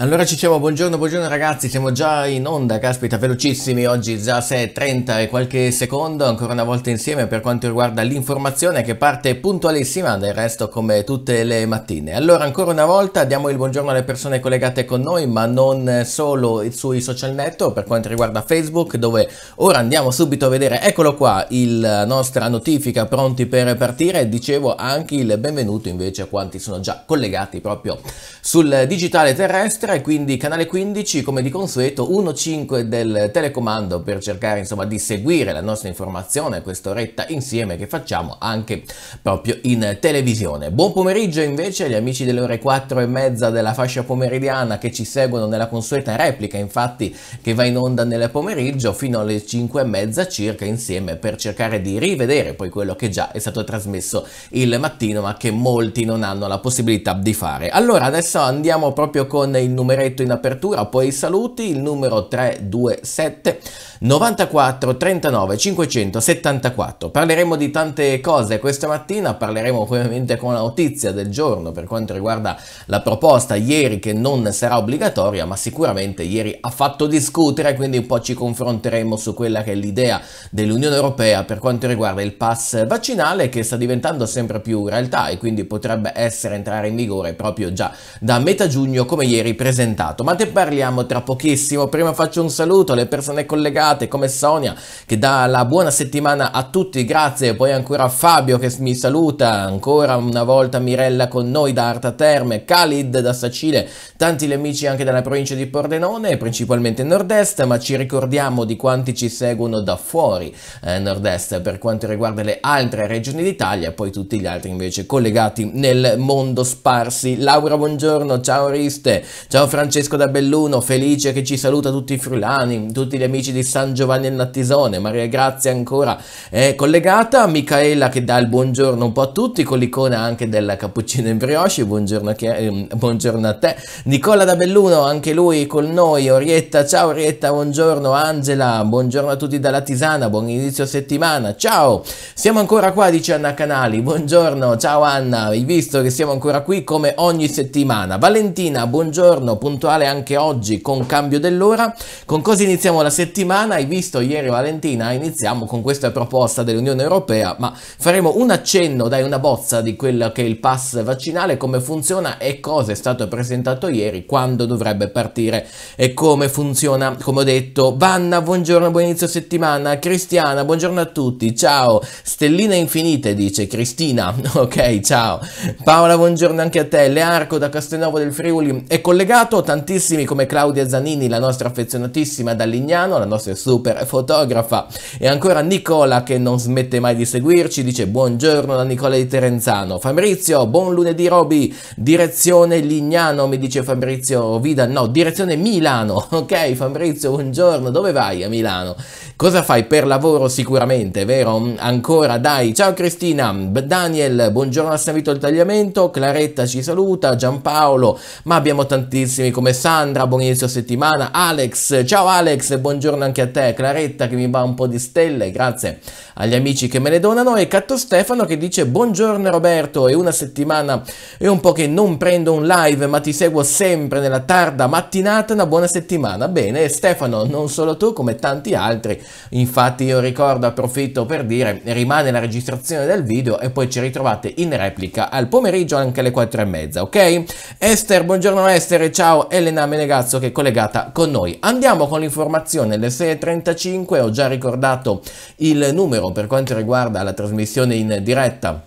Allora ci siamo, buongiorno, buongiorno ragazzi, siamo già in onda, caspita, velocissimi oggi, già 6.30 e qualche secondo, ancora una volta insieme per quanto riguarda l'informazione che parte puntualissima, del resto come tutte le mattine. Allora ancora una volta diamo il buongiorno alle persone collegate con noi, ma non solo sui social network, per quanto riguarda Facebook, dove ora andiamo subito a vedere, eccolo qua, la nostra notifica pronti per partire, dicevo anche il benvenuto invece a quanti sono già collegati proprio sul digitale terrestre eccetera e quindi canale 15 come di consueto 1.5 del telecomando per cercare insomma di seguire la nostra informazione questa oretta insieme che facciamo anche proprio in televisione. Buon pomeriggio invece agli amici delle ore 4 e mezza della fascia pomeridiana che ci seguono nella consueta replica infatti che va in onda nel pomeriggio fino alle 5 e mezza circa insieme per cercare di rivedere poi quello che già è stato trasmesso il mattino ma che molti non hanno la possibilità di fare. Allora adesso andiamo proprio con il numeretto in apertura, poi i saluti, il numero 327 94 39 574. Parleremo di tante cose questa mattina, parleremo ovviamente con la notizia del giorno per quanto riguarda la proposta ieri che non sarà obbligatoria, ma sicuramente ieri ha fatto discutere, quindi un po' ci confronteremo su quella che è l'idea dell'Unione Europea per quanto riguarda il pass vaccinale che sta diventando sempre più realtà e quindi potrebbe essere entrare in vigore proprio già da metà giugno come ieri presentato presentato, ma ne parliamo tra pochissimo. Prima faccio un saluto alle persone collegate come Sonia che dà la buona settimana a tutti, grazie, poi ancora Fabio che mi saluta, ancora una volta Mirella con noi da Arta Terme, Khalid da Sacile, tanti gli amici anche dalla provincia di Pordenone, principalmente nord-est, ma ci ricordiamo di quanti ci seguono da fuori eh, nord-est per quanto riguarda le altre regioni d'Italia, poi tutti gli altri invece collegati nel mondo sparsi. Laura, buongiorno, ciao Riste, Ciao Francesco da Belluno, felice che ci saluta tutti i friulani, tutti gli amici di San Giovanni e Nattisone, Maria Grazia ancora è collegata, Micaela che dà il buongiorno un po' a tutti con l'icona anche della cappuccino in brioche, buongiorno, eh, buongiorno a, te. Nicola da Belluno, anche lui con noi, Orietta, ciao Orietta, buongiorno Angela, buongiorno a tutti dalla Tisana, buon inizio settimana, ciao! Siamo ancora qua, dice Anna Canali, buongiorno, ciao Anna, hai visto che siamo ancora qui come ogni settimana. Valentina, buongiorno giorno, puntuale anche oggi con cambio dell'ora. Con cosa iniziamo la settimana? Hai visto ieri Valentina, iniziamo con questa proposta dell'Unione Europea, ma faremo un accenno, dai una bozza di quello che è il pass vaccinale, come funziona e cosa è stato presentato ieri, quando dovrebbe partire e come funziona. Come ho detto, Vanna, buongiorno, buon inizio settimana, Cristiana, buongiorno a tutti, ciao, stelline infinite dice Cristina, ok, ciao, Paola, buongiorno anche a te, Learco da Castelnuovo del Friuli è collegato collegato, tantissimi come Claudia Zanini, la nostra affezionatissima da Lignano, la nostra super fotografa, e ancora Nicola che non smette mai di seguirci, dice buongiorno da Nicola di Terenzano. Fabrizio, buon lunedì Roby, direzione Lignano, mi dice Fabrizio Vida, no, direzione Milano, ok Fabrizio, buongiorno, dove vai a Milano? Cosa fai per lavoro sicuramente, vero? Ancora, dai, ciao Cristina, Daniel, buongiorno a San Vito il Tagliamento, Claretta ci saluta, Giampaolo, ma abbiamo tantissimi tantissimi come Sandra, buon inizio settimana, Alex, ciao Alex, buongiorno anche a te, Claretta che mi va un po' di stelle, grazie agli amici che me le donano e Catto Stefano che dice buongiorno Roberto, è una settimana e un po' che non prendo un live ma ti seguo sempre nella tarda mattinata, una buona settimana, bene Stefano, non solo tu come tanti altri, infatti io ricordo, approfitto per dire, rimane la registrazione del video e poi ci ritrovate in replica al pomeriggio anche alle 4 e mezza, ok? Esther, buongiorno Esther, sempre, ciao Elena Menegazzo che è collegata con noi. Andiamo con l'informazione, le 6.35 ho già ricordato il numero per quanto riguarda la trasmissione in diretta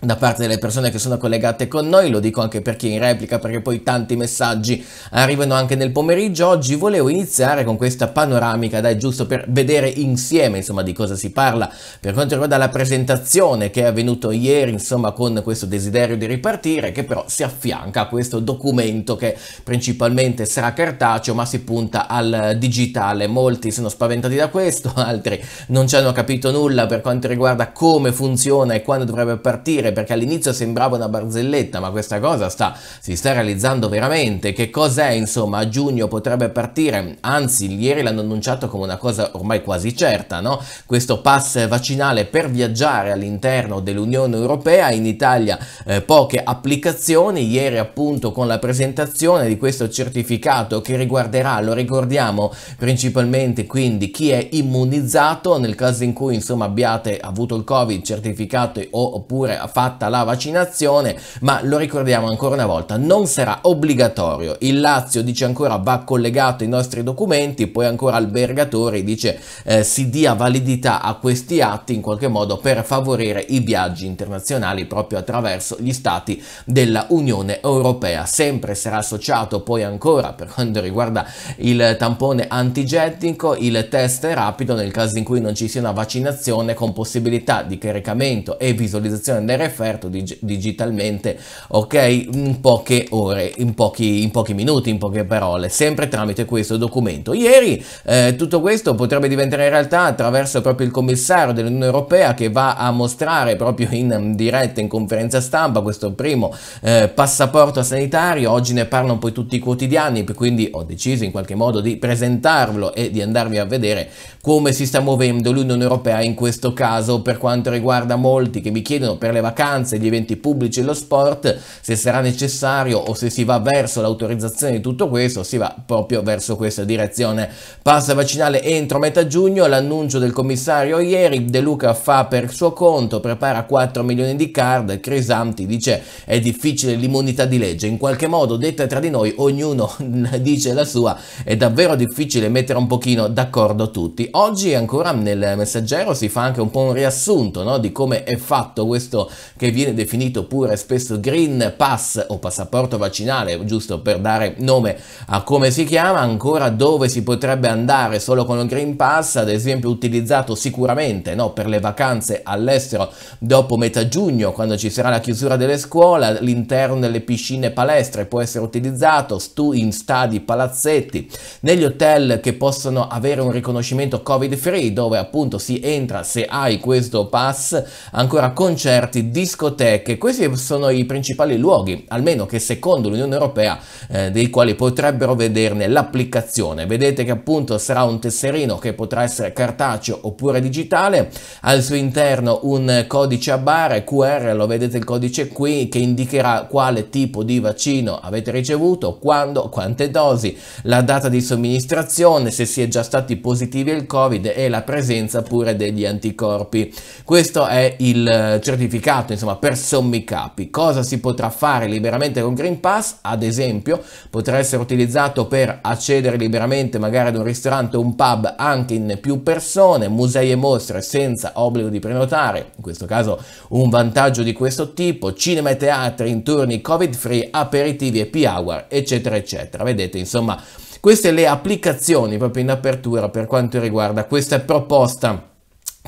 da parte delle persone che sono collegate con noi, lo dico anche per chi in replica perché poi tanti messaggi arrivano anche nel pomeriggio, oggi volevo iniziare con questa panoramica, dai, giusto per vedere insieme insomma di cosa si parla per quanto riguarda la presentazione che è avvenuto ieri insomma con questo desiderio di ripartire che però si affianca a questo documento che principalmente sarà cartaceo ma si punta al digitale, molti sono spaventati da questo, altri non ci hanno capito nulla per quanto riguarda come funziona e quando dovrebbe partire dire perché all'inizio sembrava una barzelletta, ma questa cosa sta, si sta realizzando veramente. Che cos'è, insomma, a giugno potrebbe partire, anzi, ieri l'hanno annunciato come una cosa ormai quasi certa, no? Questo pass vaccinale per viaggiare all'interno dell'Unione Europea, in Italia eh, poche applicazioni, ieri appunto con la presentazione di questo certificato che riguarderà, lo ricordiamo, principalmente quindi chi è immunizzato nel caso in cui insomma abbiate avuto il covid certificato o, oppure fatta la vaccinazione, ma lo ricordiamo ancora una volta, non sarà obbligatorio. Il Lazio dice ancora va collegato ai nostri documenti, poi ancora Albergatori dice eh, si dia validità a questi atti in qualche modo per favorire i viaggi internazionali proprio attraverso gli stati della Unione Europea. Sempre sarà associato poi ancora per quanto riguarda il tampone antigetico, il test rapido nel caso in cui non ci sia una vaccinazione con possibilità di caricamento e visualizzazione del offerto dig digitalmente, ok, in poche ore, in pochi, in pochi, minuti, in poche parole, sempre tramite questo documento. Ieri eh, tutto questo potrebbe diventare realtà attraverso proprio il commissario dell'Unione Europea che va a mostrare proprio in diretta, in conferenza stampa, questo primo eh, passaporto sanitario, oggi ne parlano poi tutti i quotidiani, quindi ho deciso in qualche modo di presentarvelo e di andarvi a vedere come si sta muovendo l'Unione Europea in questo caso per quanto riguarda molti che mi chiedono per le vacanze, gli eventi pubblici e lo sport se sarà necessario o se si va verso l'autorizzazione di tutto questo, si va proprio verso questa direzione. Passa vaccinale entro metà giugno, l'annuncio del commissario ieri, De Luca fa per suo conto, prepara 4 milioni di card, Crisanti dice è difficile l'immunità di legge, in qualche modo detta tra di noi ognuno dice la sua, è davvero difficile mettere un pochino d'accordo tutti. Oggi ancora nel messaggero si fa anche un po' un riassunto no? di come è fatto questo che viene definito pure spesso Green Pass o passaporto vaccinale, giusto per dare nome a come si chiama, ancora dove si potrebbe andare solo con il Green Pass, ad esempio utilizzato sicuramente no? per le vacanze all'estero dopo metà giugno, quando ci sarà la chiusura delle scuole, all'interno delle piscine palestre può essere utilizzato, stu in stadi, palazzetti, negli hotel che possono avere un riconoscimento cosiddetto covid free dove appunto si entra se hai questo pass ancora concerti, discoteche, questi sono i principali luoghi almeno che secondo l'Unione Europea eh, dei quali potrebbero vederne l'applicazione. Vedete che appunto sarà un tesserino che potrà essere cartaceo oppure digitale, al suo interno un codice a barre QR, lo vedete il codice qui che indicherà quale tipo di vaccino avete ricevuto, quando, quante dosi, la data di somministrazione, se si è già stati positivi Covid e la presenza pure degli anticorpi. Questo è il eh, certificato, insomma, per sommi capi. Cosa si potrà fare liberamente con Green Pass? Ad esempio, potrà essere utilizzato per accedere liberamente magari ad un ristorante o un pub anche in più persone, musei e mostre senza obbligo di prenotare, in questo caso un vantaggio di questo tipo, cinema e teatri in turni covid free, aperitivi e happy hour, eccetera, eccetera. Vedete, insomma, queste le applicazioni proprio in apertura per quanto riguarda questa proposta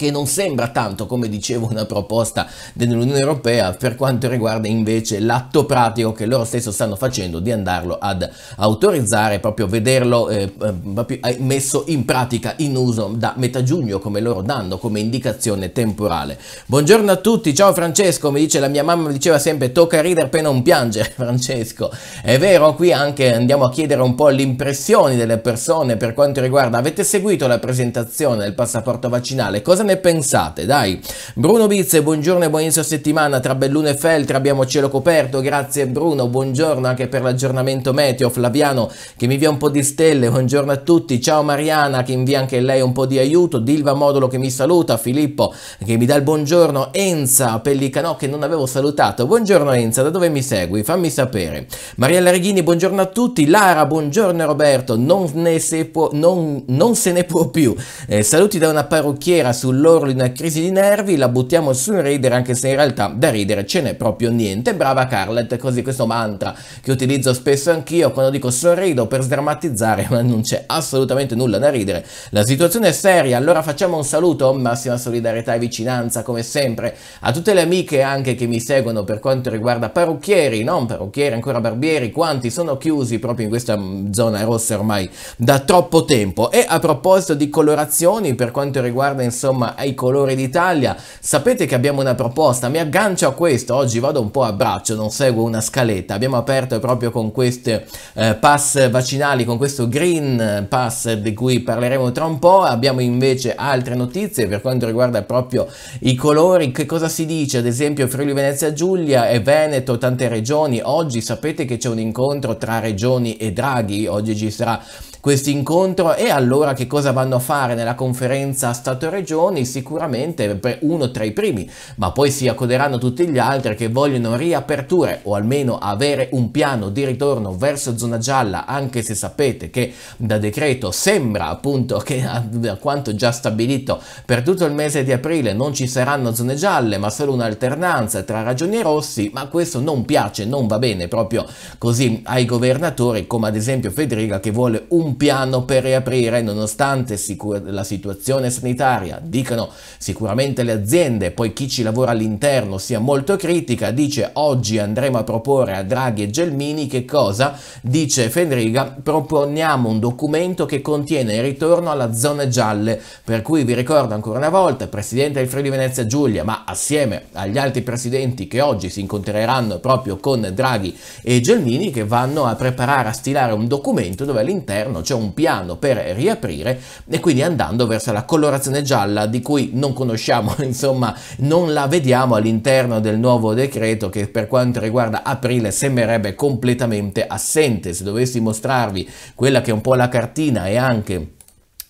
che non sembra tanto, come dicevo, una proposta dell'Unione Europea per quanto riguarda invece l'atto pratico che loro stesso stanno facendo di andarlo ad autorizzare, proprio vederlo eh, eh proprio eh, messo in pratica, in uso da metà giugno come loro danno come indicazione temporale. Buongiorno a tutti, ciao Francesco, mi dice la mia mamma, mi diceva sempre tocca ridere per non piangere, Francesco. È vero, qui anche andiamo a chiedere un po' le impressioni delle persone per quanto riguarda avete seguito la presentazione del passaporto vaccinale, cosa ne insieme pensate, dai. Bruno Bizze, buongiorno e buon inizio settimana, tra Belluno e Feltre abbiamo cielo coperto, grazie Bruno, buongiorno anche per l'aggiornamento meteo, Flaviano che mi invia un po' di stelle, buongiorno a tutti, ciao Mariana che invia anche lei un po' di aiuto, Dilva Modulo che mi saluta, Filippo che mi dà il buongiorno, Enza Pellicano che non avevo salutato, buongiorno Enza, da dove mi segui? Fammi sapere. Mariella Reghini, buongiorno a tutti, Lara, buongiorno Roberto, non, se, può, non, non se ne può più, eh, saluti da una parrucchiera su sull'orlo di una crisi di nervi, la buttiamo sul ridere anche se in realtà da ridere ce n'è proprio niente. Brava Carlet, così questo mantra che utilizzo spesso anch'io quando dico sorrido per sdrammatizzare ma non c'è assolutamente nulla da ridere. La situazione è seria, allora facciamo un saluto, massima solidarietà e vicinanza come sempre a tutte le amiche anche che mi seguono per quanto riguarda parrucchieri, non parrucchieri, ancora barbieri, quanti sono chiusi proprio in questa zona rossa ormai da troppo tempo. E a proposito di colorazioni per quanto riguarda insomma insomma ai colori d'Italia. Sapete che abbiamo una proposta, mi aggancio a questo, oggi vado un po' a braccio, non seguo una scaletta. Abbiamo aperto proprio con questi eh, pass vaccinali, con questo green pass di cui parleremo tra un po'. Abbiamo invece altre notizie per quanto riguarda proprio i colori, che cosa si dice ad esempio Friuli Venezia Giulia e Veneto, tante regioni. Oggi sapete che c'è un incontro tra regioni e Draghi, oggi ci sarà questo incontro e allora che cosa vanno a fare nella conferenza Stato-Regioni? Sony sicuramente uno tra i primi, ma poi si accoderanno tutti gli altri che vogliono riaperture o almeno avere un piano di ritorno verso zona gialla, anche se sapete che da decreto sembra appunto che da quanto già stabilito per tutto il mese di aprile non ci saranno zone gialle, ma solo un'alternanza tra ragioni e rossi, ma questo non piace, non va bene proprio così ai governatori come ad esempio Federica che vuole un piano per riaprire nonostante la situazione sanitaria di dicono sicuramente le aziende, poi chi ci lavora all'interno sia molto critica, dice oggi andremo a proporre a Draghi e Gelmini che cosa? Dice Federica, proponiamo un documento che contiene il ritorno alla zona gialle, per cui vi ricordo ancora una volta, Presidente del Friuli Venezia Giulia, ma assieme agli altri presidenti che oggi si incontreranno proprio con Draghi e Gelmini, che vanno a preparare, a stilare un documento dove all'interno c'è un piano per riaprire e quindi andando verso la colorazione gialla di cui non conosciamo, insomma non la vediamo all'interno del nuovo decreto che per quanto riguarda aprile sembrerebbe completamente assente. Se dovessi mostrarvi quella che è un po' la cartina e anche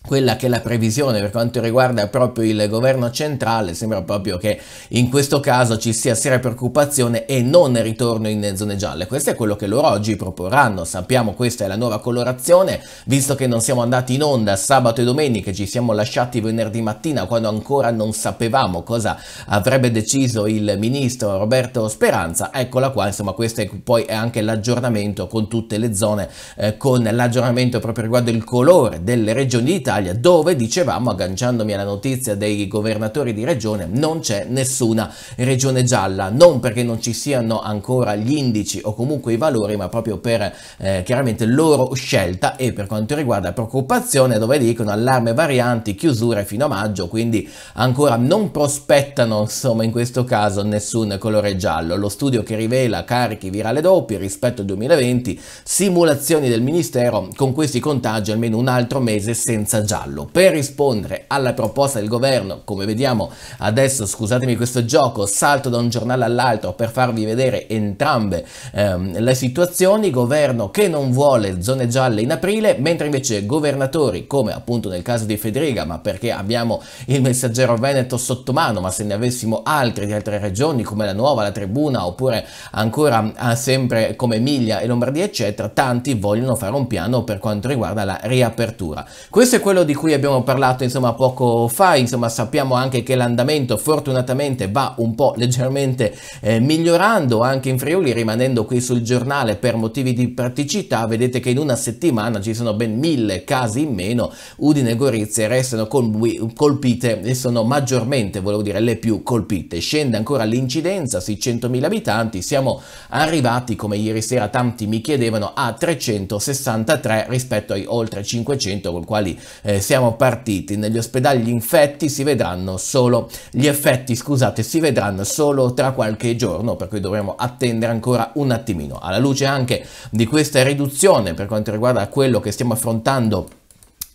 quella che è la previsione per quanto riguarda proprio il governo centrale, sembra proprio che in questo caso ci sia seria preoccupazione e non ritorno in zone gialle. Questo è quello che loro oggi proporranno, sappiamo questa è la nuova colorazione, visto che non siamo andati in onda sabato e domenica, ci siamo lasciati venerdì mattina quando ancora non sapevamo cosa avrebbe deciso il ministro Roberto Speranza, eccola qua, insomma questo è poi anche l'aggiornamento con tutte le zone, eh, con l'aggiornamento proprio riguardo il colore delle regioni d'Italia, Italia, dove dicevamo, agganciandomi alla notizia dei governatori di regione, non c'è nessuna regione gialla, non perché non ci siano ancora gli indici o comunque i valori, ma proprio per eh, chiaramente loro scelta e per quanto riguarda preoccupazione dove dicono allarme varianti, chiusure fino a maggio, quindi ancora non prospettano insomma in questo caso nessun colore giallo. Lo studio che rivela carichi virale doppi rispetto al 2020, simulazioni del Ministero con questi contagi almeno un altro mese senza giallo per rispondere alla proposta del governo, come vediamo adesso, scusatemi questo gioco, salto da un giornale all'altro per farvi vedere entrambe ehm, le situazioni, governo che non vuole zone gialle in aprile, mentre invece governatori come appunto nel caso di Federica, ma perché abbiamo il messaggero Veneto sotto mano, ma se ne avessimo altri di altre regioni come la Nuova, la Tribuna oppure ancora ah, sempre come Emilia e Lombardia eccetera, tanti vogliono fare un piano per quanto riguarda la riapertura. Questo è quello quello di cui abbiamo parlato insomma poco fa, insomma sappiamo anche che l'andamento fortunatamente va un po' leggermente eh, migliorando anche in Friuli, rimanendo qui sul giornale per motivi di praticità, vedete che in una settimana ci sono ben mille casi in meno, Udine e Gorizia restano colpite e sono maggiormente, volevo dire, le più colpite. Scende ancora l'incidenza, sui 100.000 abitanti, siamo arrivati, come ieri sera tanti mi chiedevano, a 363 rispetto ai oltre 500 con i quali eh, siamo partiti. Negli ospedali gli infetti si vedranno solo, gli effetti scusate, si vedranno solo tra qualche giorno, per cui dovremo attendere ancora un attimino. Alla luce anche di questa riduzione per quanto riguarda quello che stiamo affrontando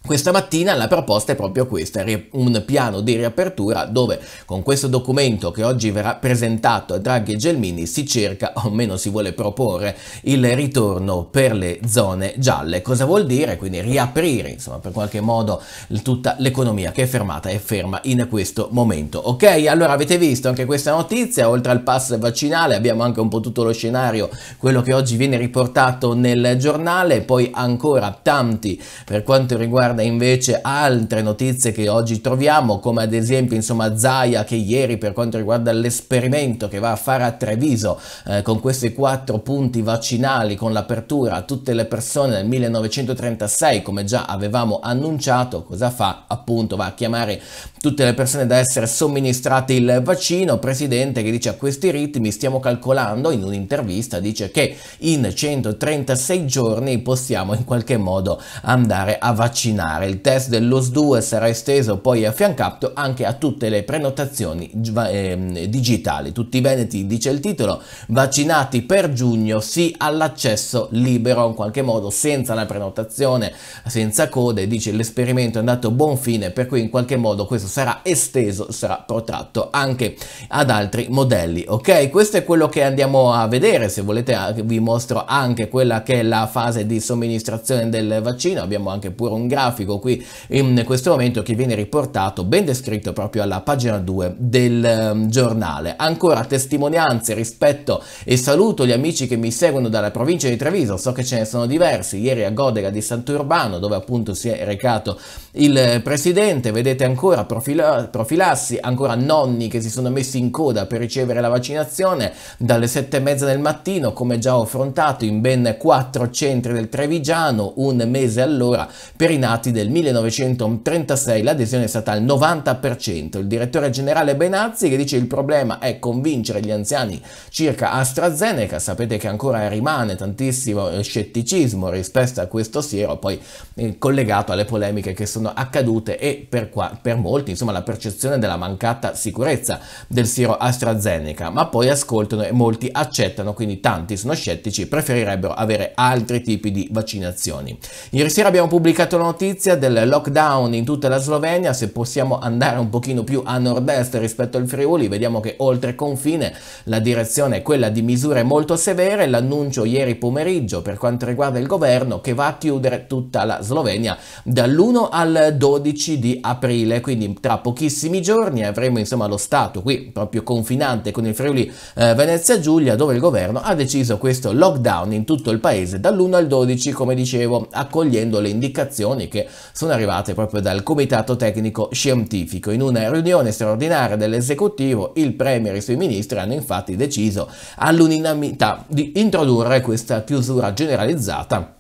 questa mattina la proposta è proprio questa, un piano di riapertura dove con questo documento che oggi verrà presentato a Draghi e Gelmini si cerca, o almeno si vuole proporre, il ritorno per le zone gialle. Cosa vuol dire? Quindi riaprire, insomma, per qualche modo tutta l'economia che è fermata e ferma in questo momento. Ok, allora avete visto anche questa notizia, oltre al pass vaccinale abbiamo anche un po' tutto lo scenario, quello che oggi viene riportato nel giornale, poi ancora tanti per quanto riguarda riguarda invece altre notizie che oggi troviamo, come ad esempio insomma Zaia che ieri per quanto riguarda l'esperimento che va a fare a Treviso eh, con questi quattro punti vaccinali con l'apertura a tutte le persone nel 1936 come già avevamo annunciato, cosa fa? Appunto va a chiamare tutte le persone da essere somministrate il vaccino, presidente che dice a questi ritmi stiamo calcolando, in un'intervista dice che in 136 giorni possiamo in qualche modo andare a vaccinare. Il test dellos 2 sarà esteso poi affiancato anche a tutte le prenotazioni ehm, digitali. Tutti i veneti, dice il titolo, vaccinati per giugno, sì all'accesso libero, in qualche modo senza la prenotazione, senza code, dice l'esperimento è andato a buon fine, per cui in qualche modo questo sarà esteso, sarà protratto anche ad altri modelli, ok? Questo è quello che andiamo a vedere, se volete ah, vi mostro anche quella che è la fase di somministrazione del vaccino, abbiamo anche pure un grafico qui in questo momento che viene riportato, ben descritto proprio alla pagina 2 del ehm, giornale. Ancora testimonianze, rispetto e saluto gli amici che mi seguono dalla provincia di Treviso, so che ce ne sono diversi, ieri a Godega di Sant'Urbano dove appunto si è recato il eh, presidente, vedete ancora professore profila- profilassi, ancora nonni che si sono messi in coda per ricevere la vaccinazione dalle sette e mezza del mattino, come già ho affrontato in ben quattro centri del Trevigiano, un mese all'ora per i nati del 1936. L'adesione è stata al 90%. Il direttore generale Benazzi che dice il problema è convincere gli anziani circa AstraZeneca, sapete che ancora rimane tantissimo eh, scetticismo rispetto a questo siero, poi eh, collegato alle polemiche che sono accadute e per, qua, per molti ascolti insomma, la percezione della mancata sicurezza del siero AstraZeneca, ma poi ascoltano e molti accettano, quindi tanti sono scettici, preferirebbero avere altri tipi di vaccinazioni. Ieri sera abbiamo pubblicato la notizia del lockdown in tutta la Slovenia, se possiamo andare un pochino più a nord-est rispetto al Friuli, vediamo che oltre confine la direzione è quella di misure molto severe, l'annuncio ieri pomeriggio per quanto riguarda il governo che va a chiudere tutta la Slovenia dall'1 al 12 di aprile, quindi in tra pochissimi giorni avremo insomma lo Stato qui proprio confinante con il Friuli eh, Venezia Giulia dove il governo ha deciso questo lockdown in tutto il paese dall'1 al 12 come dicevo accogliendo le indicazioni che sono arrivate proprio dal Comitato Tecnico Scientifico. In una riunione straordinaria dell'esecutivo il Premier e i suoi ministri hanno infatti deciso all'unanimità di introdurre questa chiusura generalizzata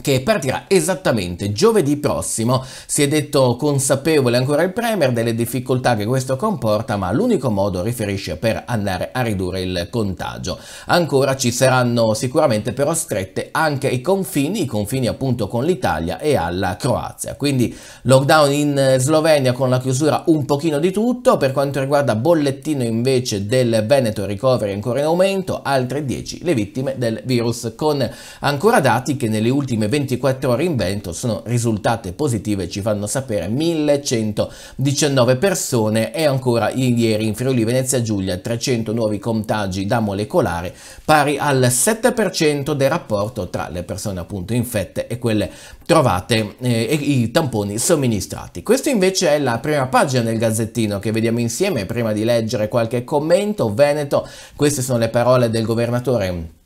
che partirà esattamente giovedì prossimo. Si è detto consapevole ancora il Premier delle difficoltà che questo comporta, ma l'unico modo riferisce per andare a ridurre il contagio. Ancora ci saranno sicuramente però strette anche i confini, i confini appunto con l'Italia e alla Croazia. Quindi lockdown in Slovenia con la chiusura un pochino di tutto, per quanto riguarda bollettino invece del Veneto recovery ancora in aumento, altre 10 le vittime del virus con ancora dati che nelle ultime 24 ore in vento sono risultate positive, ci fanno sapere 1119 persone e ancora ieri in Friuli Venezia Giulia 300 nuovi contagi da molecolare pari al 7% del rapporto tra le persone appunto infette e quelle trovate eh, e i tamponi somministrati. Questa invece è la prima pagina del Gazzettino che vediamo insieme prima di leggere qualche commento. Veneto, queste sono le parole del governatore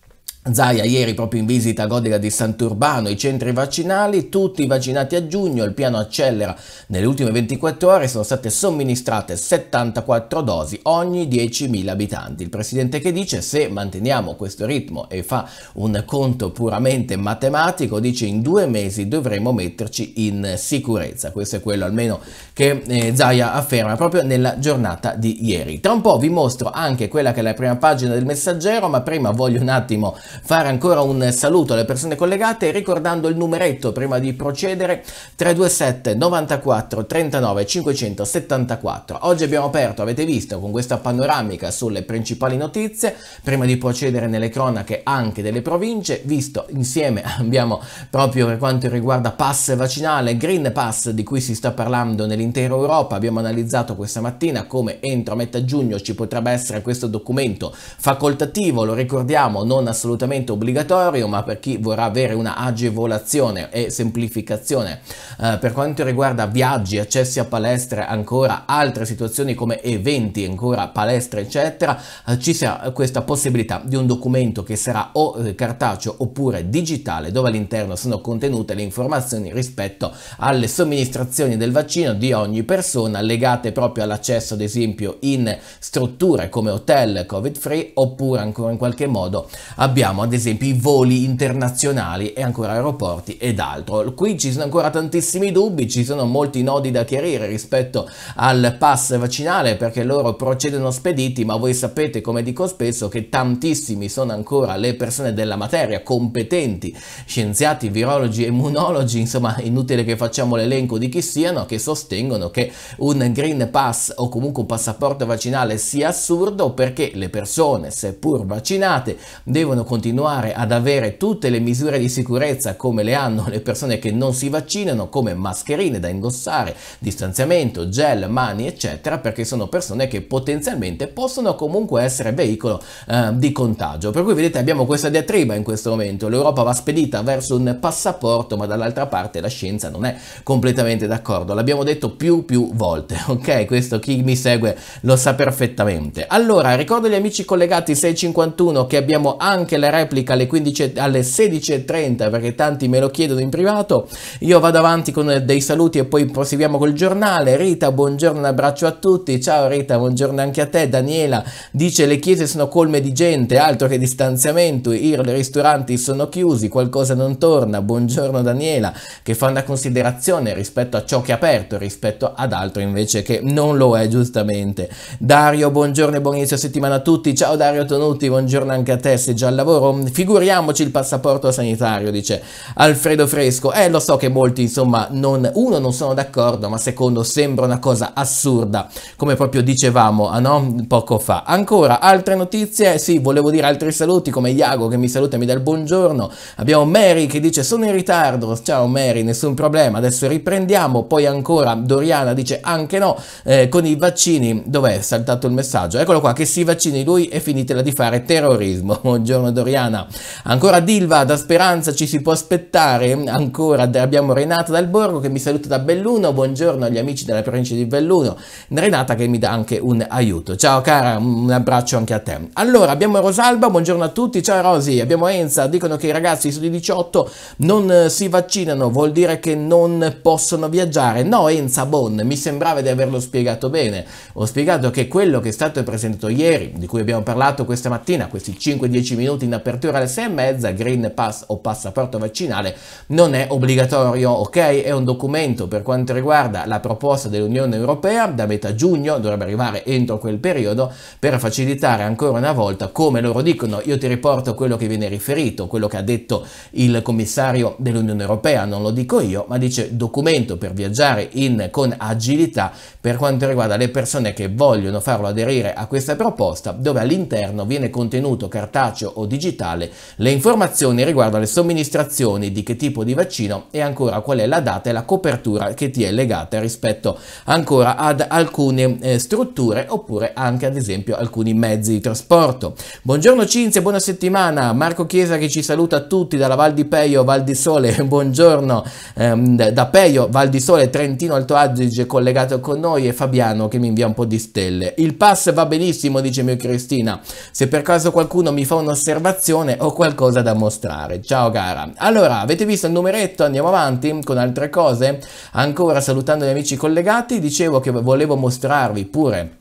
Zaia ieri proprio in visita a Godega di Sant'Urbano, i centri vaccinali, tutti vaccinati a giugno, il piano accelera. Nelle ultime 24 ore sono state somministrate 74 dosi ogni 10.000 abitanti. Il presidente che dice se manteniamo questo ritmo e fa un conto puramente matematico, dice in due mesi dovremo metterci in sicurezza. Questo è quello almeno che eh, Zaia afferma proprio nella giornata di ieri. Tra un po' vi mostro anche quella che è la prima pagina del messaggero, ma prima voglio un attimo fare ancora un saluto alle persone collegate ricordando il numeretto prima di procedere 327 94 39 574. Oggi abbiamo aperto, avete visto, con questa panoramica sulle principali notizie, prima di procedere nelle cronache anche delle province, visto insieme abbiamo proprio per quanto riguarda pass vaccinale, Green Pass di cui si sta parlando nell'intera Europa, abbiamo analizzato questa mattina come entro metà giugno ci potrebbe essere questo documento facoltativo, lo ricordiamo, non assolutamente assolutamente obbligatorio, ma per chi vorrà avere una agevolazione e semplificazione eh, per quanto riguarda viaggi, accessi a palestre, ancora altre situazioni come eventi, ancora palestre, eccetera, eh, ci sarà questa possibilità di un documento che sarà o eh, cartaceo oppure digitale, dove all'interno sono contenute le informazioni rispetto alle somministrazioni del vaccino di ogni persona legate proprio all'accesso ad esempio in strutture come hotel covid free oppure ancora in qualche modo abbiamo abbiamo ad esempio i voli internazionali e ancora aeroporti ed altro. Qui ci sono ancora tantissimi dubbi, ci sono molti nodi da chiarire rispetto al pass vaccinale perché loro procedono spediti, ma voi sapete come dico spesso che tantissimi sono ancora le persone della materia competenti, scienziati, virologi, immunologi, insomma inutile che facciamo l'elenco di chi siano, che sostengono che un Green Pass o comunque un passaporto vaccinale sia assurdo perché le persone, seppur vaccinate, devono continuare continuare ad avere tutte le misure di sicurezza come le hanno le persone che non si vaccinano, come mascherine da indossare, distanziamento, gel, mani, eccetera, perché sono persone che potenzialmente possono comunque essere veicolo eh, di contagio. Per cui vedete abbiamo questa diatriba in questo momento, l'Europa va spedita verso un passaporto, ma dall'altra parte la scienza non è completamente d'accordo, l'abbiamo detto più più volte, ok? Questo chi mi segue lo sa perfettamente. Allora, ricordo gli amici collegati 651 che abbiamo anche la replica alle, 15, alle 16.30 perché tanti me lo chiedono in privato. Io vado avanti con eh, dei saluti e poi proseguiamo col giornale. Rita, buongiorno, un abbraccio a tutti. Ciao Rita, buongiorno anche a te. Daniela dice le chiese sono colme di gente, altro che distanziamento, i ristoranti sono chiusi, qualcosa non torna. Buongiorno Daniela, che fa una considerazione rispetto a ciò che è aperto, rispetto ad altro invece che non lo è giustamente. Dario, buongiorno e buon inizio settimana a tutti. Ciao Dario Tonuti, buongiorno anche a te, sei già al lavoro lavoro, figuriamoci il passaporto sanitario, dice Alfredo Fresco. Eh, lo so che molti, insomma, non, uno non sono d'accordo, ma secondo sembra una cosa assurda, come proprio dicevamo ah, no? poco fa. Ancora, altre notizie? Sì, volevo dire altri saluti, come Iago che mi saluta e mi dà il buongiorno. Abbiamo Mary che dice sono in ritardo, ciao Mary, nessun problema, adesso riprendiamo. Poi ancora Doriana dice anche no, eh, con i vaccini, dov'è? Saltato il messaggio. Eccolo qua, che si vaccini lui e finitela di fare terrorismo. Buongiorno Doriana Soriana. Ancora Dilva, da Speranza ci si può aspettare, ancora abbiamo Renata dal Borgo che mi saluta da Belluno, buongiorno agli amici della provincia di Belluno, Renata che mi dà anche un aiuto. Ciao cara, un abbraccio anche a te. Allora, abbiamo Rosalba, buongiorno a tutti, ciao Rosy, abbiamo Enza, dicono che i ragazzi su di 18 non eh, si vaccinano, vuol dire che non possono viaggiare. No Enza Bon, mi sembrava di averlo spiegato bene, ho spiegato che quello che è stato presentato ieri, di cui abbiamo parlato questa mattina, questi 5-10 minuti in apertura alle 6 e mezza, Green Pass o passaporto vaccinale non è obbligatorio, ok? È un documento per quanto riguarda la proposta dell'Unione Europea, da metà giugno dovrebbe arrivare entro quel periodo, per facilitare ancora una volta, come loro dicono, io ti riporto quello che viene riferito, quello che ha detto il commissario dell'Unione Europea, non lo dico io, ma dice documento per viaggiare in, con agilità per quanto riguarda le persone che vogliono farlo aderire a questa proposta, dove all'interno viene contenuto cartaceo o digitale digitale le informazioni riguardo alle somministrazioni di che tipo di vaccino e ancora qual è la data e la copertura che ti è legata rispetto ancora ad alcune eh, strutture oppure anche ad esempio alcuni mezzi di trasporto. Buongiorno Cinzia, buona settimana. Marco Chiesa che ci saluta tutti dalla Val di Peio, Val di Sole, buongiorno ehm, da Peio, Val di Sole, Trentino Alto Adige collegato con noi e Fabiano che mi invia un po' di stelle. Il pass va benissimo, dice mio Cristina. Se per caso qualcuno mi fa un'osservazione motivazione o qualcosa da mostrare. Ciao cara. Allora, avete visto il numeretto? Andiamo avanti con altre cose. Ancora salutando gli amici collegati, dicevo che volevo mostrarvi pure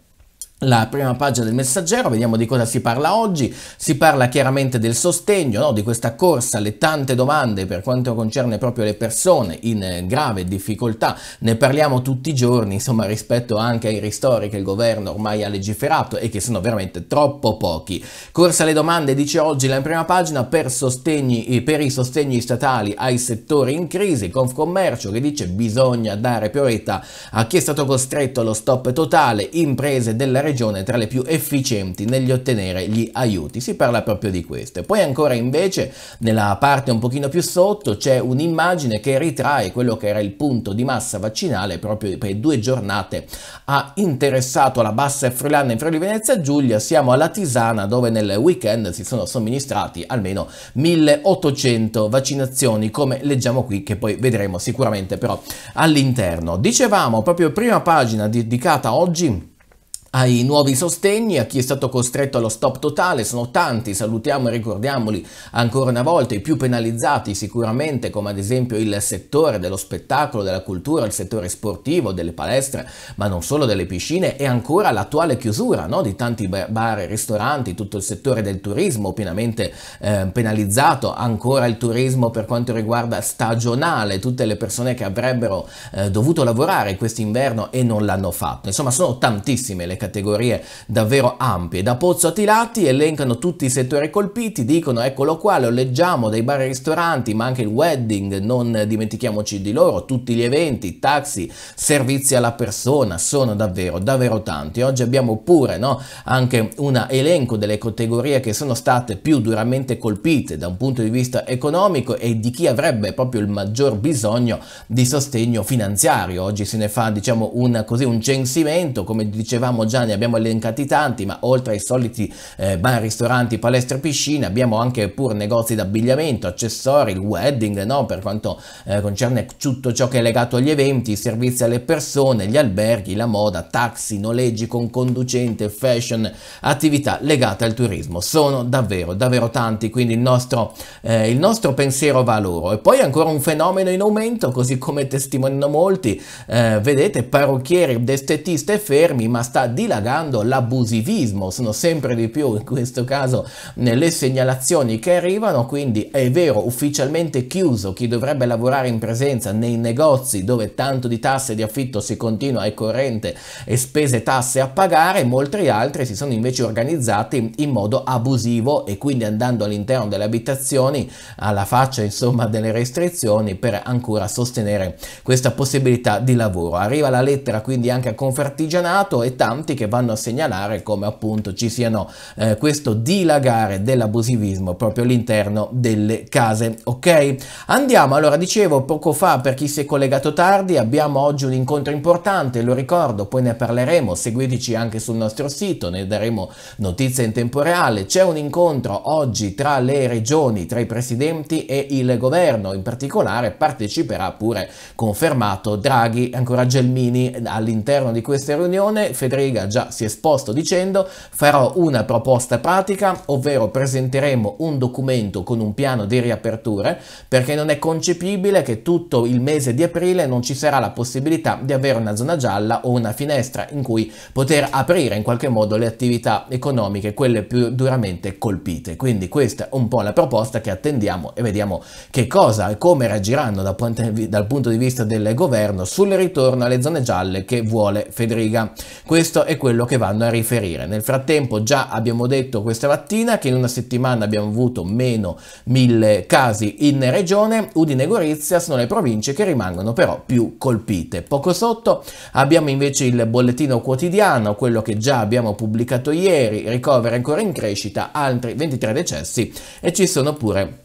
la prima pagina del messaggero, vediamo di cosa si parla oggi, si parla chiaramente del sostegno, no? di questa corsa, le tante domande per quanto concerne proprio le persone in eh, grave difficoltà, ne parliamo tutti i giorni, insomma rispetto anche ai ristori che il governo ormai ha legiferato e che sono veramente troppo pochi. Corsa alle domande dice oggi la prima pagina per, sostegni, eh, per i sostegni statali ai settori in crisi, Confcommercio che dice bisogna dare priorità a chi è stato costretto allo stop totale, imprese della regione regione tra le più efficienti negli ottenere gli aiuti, si parla proprio di queste. Poi ancora invece nella parte un pochino più sotto c'è un'immagine che ritrae quello che era il punto di massa vaccinale proprio per due giornate ha interessato la bassa Friulana in Friuli Venezia Giulia, siamo alla Tisana dove nel weekend si sono somministrati almeno 1800 vaccinazioni come leggiamo qui che poi vedremo sicuramente però all'interno. Dicevamo proprio prima pagina dedicata oggi ai nuovi sostegni, a chi è stato costretto allo stop totale, sono tanti, salutiamo e ricordiamoli ancora una volta, i più penalizzati sicuramente come ad esempio il settore dello spettacolo, della cultura, il settore sportivo, delle palestre, ma non solo delle piscine e ancora l'attuale chiusura no? di tanti bar e ristoranti, tutto il settore del turismo pienamente eh, penalizzato, ancora il turismo per quanto riguarda stagionale, tutte le persone che avrebbero eh, dovuto lavorare quest'inverno e non l'hanno fatto, insomma sono tantissime le categorie davvero ampie. Da Pozzo a Tilati elencano tutti i settori colpiti, dicono eccolo qua, lo leggiamo, dai bar e ristoranti, ma anche il wedding, non dimentichiamoci di loro, tutti gli eventi, taxi, servizi alla persona, sono davvero, davvero tanti. Oggi abbiamo pure no, anche un elenco delle categorie che sono state più duramente colpite da un punto di vista economico e di chi avrebbe proprio il maggior bisogno di sostegno finanziario. Oggi se ne fa diciamo un, così, un censimento, come dicevamo già già ne abbiamo elencati tanti, ma oltre ai soliti eh, bar, ristoranti, palestre, piscine, abbiamo anche pur negozi d'abbigliamento, accessori, wedding, no? per quanto eh, concerne tutto ciò che è legato agli eventi, i servizi alle persone, gli alberghi, la moda, taxi, noleggi con conducente, fashion, attività legate al turismo. Sono davvero, davvero tanti, quindi il nostro, eh, il nostro pensiero va a loro. E poi ancora un fenomeno in aumento, così come testimoniano molti, eh, vedete parrucchieri destetiste fermi, ma sta di dilagando l'abusivismo, sono sempre di più in questo caso nelle segnalazioni che arrivano, quindi è vero ufficialmente chiuso chi dovrebbe lavorare in presenza nei negozi dove tanto di tasse di affitto si continua ai corrente e spese tasse a pagare, molti altri si sono invece organizzati in modo abusivo e quindi andando all'interno delle abitazioni alla faccia insomma delle restrizioni per ancora sostenere questa possibilità di lavoro. Arriva la lettera quindi anche a Confartigianato e tanti importanti che vanno a segnalare come appunto ci siano eh, questo dilagare dell'abusivismo proprio all'interno delle case, ok? Andiamo, allora dicevo poco fa per chi si è collegato tardi, abbiamo oggi un incontro importante, lo ricordo, poi ne parleremo, seguiteci anche sul nostro sito, ne daremo notizie in tempo reale, c'è un incontro oggi tra le regioni, tra i presidenti e il governo, in particolare parteciperà pure confermato Draghi, ancora Gelmini all'interno di questa riunione, Federico collega già si è esposto dicendo farò una proposta pratica, ovvero presenteremo un documento con un piano di riaperture perché non è concepibile che tutto il mese di aprile non ci sarà la possibilità di avere una zona gialla o una finestra in cui poter aprire in qualche modo le attività economiche, quelle più duramente colpite. Quindi questa è un po' la proposta che attendiamo e vediamo che cosa e come reagiranno dal punto di vista del governo sul ritorno alle zone gialle che vuole Federica. Questo è quello che vanno a riferire. Nel frattempo già abbiamo detto questa mattina che in una settimana abbiamo avuto meno mille casi in regione, Udine e Gorizia sono le province che rimangono però più colpite. Poco sotto abbiamo invece il bollettino quotidiano, quello che già abbiamo pubblicato ieri, ricovera ancora in crescita, altri 23 decessi e ci sono pure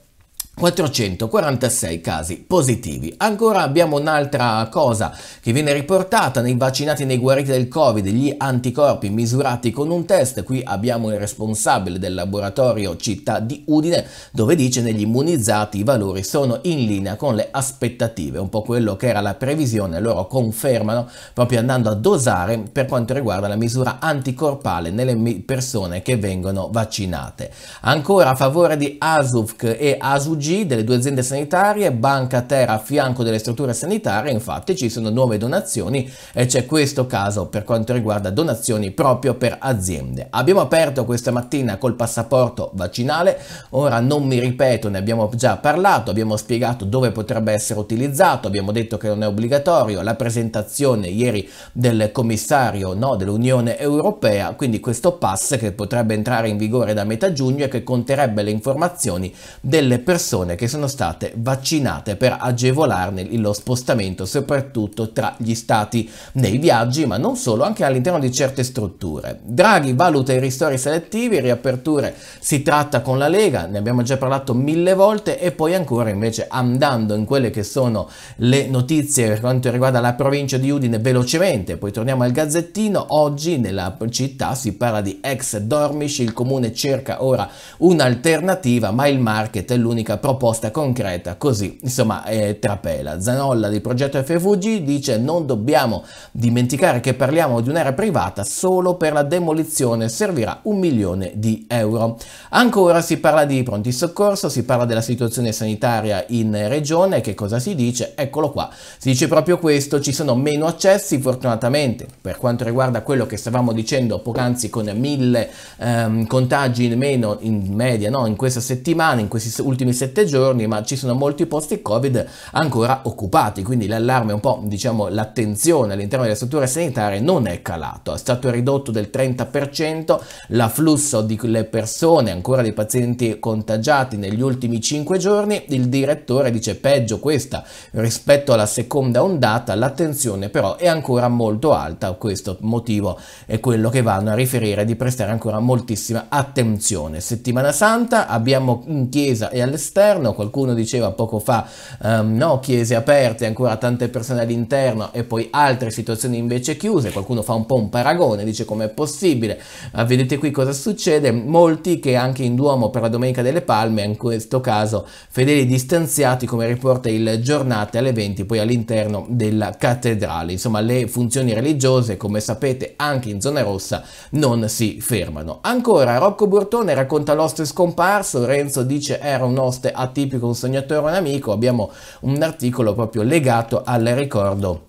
446 casi positivi. Ancora abbiamo un'altra cosa che viene riportata nei vaccinati e nei guariti del Covid, gli anticorpi misurati con un test. Qui abbiamo il responsabile del laboratorio città di Udine dove dice negli immunizzati i valori sono in linea con le aspettative, un po' quello che era la previsione, loro confermano proprio andando a dosare per quanto riguarda la misura anticorpale nelle persone che vengono vaccinate. Ancora a favore di ASUFC e ASUG delle due aziende sanitarie, banca terra a fianco delle strutture sanitarie, infatti ci sono nuove donazioni e c'è questo caso per quanto riguarda donazioni proprio per aziende. Abbiamo aperto questa mattina col passaporto vaccinale, ora non mi ripeto, ne abbiamo già parlato, abbiamo spiegato dove potrebbe essere utilizzato, abbiamo detto che non è obbligatorio, la presentazione ieri del commissario no, dell'Unione Europea, quindi questo pass che potrebbe entrare in vigore da metà giugno e che conterebbe le informazioni delle persone persone che sono state vaccinate per agevolarne lo spostamento soprattutto tra gli stati nei viaggi ma non solo anche all'interno di certe strutture. Draghi valuta i ristori selettivi, riaperture si tratta con la Lega, ne abbiamo già parlato mille volte e poi ancora invece andando in quelle che sono le notizie per quanto riguarda la provincia di Udine velocemente, poi torniamo al Gazzettino, oggi nella città si parla di ex Dormish, il comune cerca ora un'alternativa ma il market è l'unica proposta concreta così insomma eh, trapela. Zanolla di progetto FVG dice non dobbiamo dimenticare che parliamo di un'area privata solo per la demolizione servirà un milione di euro. Ancora si parla di pronti soccorso, si parla della situazione sanitaria in regione, che cosa si dice? Eccolo qua, si dice proprio questo, ci sono meno accessi fortunatamente per quanto riguarda quello che stavamo dicendo poc'anzi con mille ehm, contagi in meno in media no? in questa settimana, in questi ultimi settimane 7 giorni, ma ci sono molti posti Covid ancora occupati, quindi l'allarme, un po' diciamo l'attenzione all'interno delle strutture sanitarie non è calato, è stato ridotto del 30% l'afflusso di quelle persone, ancora dei pazienti contagiati negli ultimi cinque giorni, il direttore dice peggio questa rispetto alla seconda ondata, l'attenzione però è ancora molto alta, questo motivo è quello che vanno a riferire di prestare ancora moltissima attenzione. Settimana Santa abbiamo in chiesa e all'esterno all'esterno, qualcuno diceva poco fa um, no, chiese aperte, ancora tante persone all'interno e poi altre situazioni invece chiuse, qualcuno fa un po' un paragone, dice com'è possibile, uh, vedete qui cosa succede, molti che anche in Duomo per la Domenica delle Palme, in questo caso fedeli distanziati come riporta il giornate alle 20 poi all'interno della cattedrale, insomma le funzioni religiose come sapete anche in zona rossa non si fermano. Ancora Rocco Burtone racconta l'oste scomparso, Renzo dice era un oste Atipico un sognatore un amico abbiamo un articolo proprio legato al ricordo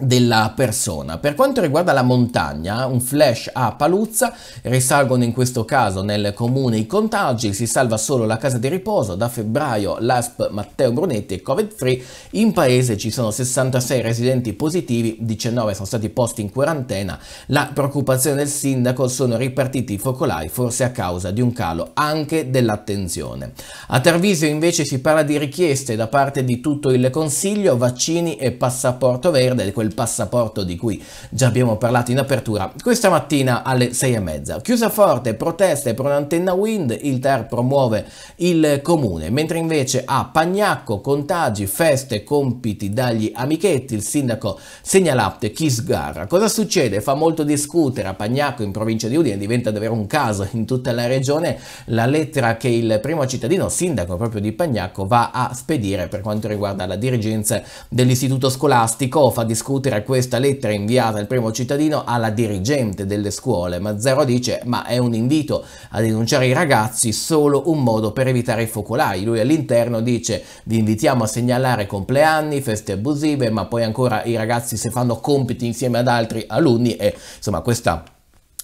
della persona. Per quanto riguarda la montagna, un flash a Paluzza, risalgono in questo caso nel comune i contagi, si salva solo la casa di riposo, da febbraio l'ASP Matteo Brunetti è covid 3 in paese ci sono 66 residenti positivi, 19 sono stati posti in quarantena, la preoccupazione del sindaco sono ripartiti i focolai, forse a causa di un calo anche dell'attenzione. A Tarvisio invece si parla di richieste da parte di tutto il Consiglio, vaccini e passaporto verde, quel del passaporto di cui già abbiamo parlato in apertura, questa mattina alle e mezza. Chiusa forte, proteste per un'antenna wind, il TER promuove il comune, mentre invece a Pagnacco contagi, feste, compiti dagli amichetti, il sindaco segnalate chi sgarra. Cosa succede? Fa molto discutere a Pagnacco in provincia di Udine, diventa davvero un caso in tutta la regione, la lettera che il primo cittadino sindaco proprio di Pagnacco va a spedire per quanto riguarda la dirigenza dell'istituto scolastico, fa discutere discutere questa lettera inviata al primo cittadino alla dirigente delle scuole. Mazzaro dice ma è un invito a denunciare i ragazzi solo un modo per evitare i focolai. Lui all'interno dice vi invitiamo a segnalare compleanni, feste abusive, ma poi ancora i ragazzi se fanno compiti insieme ad altri alunni e insomma questa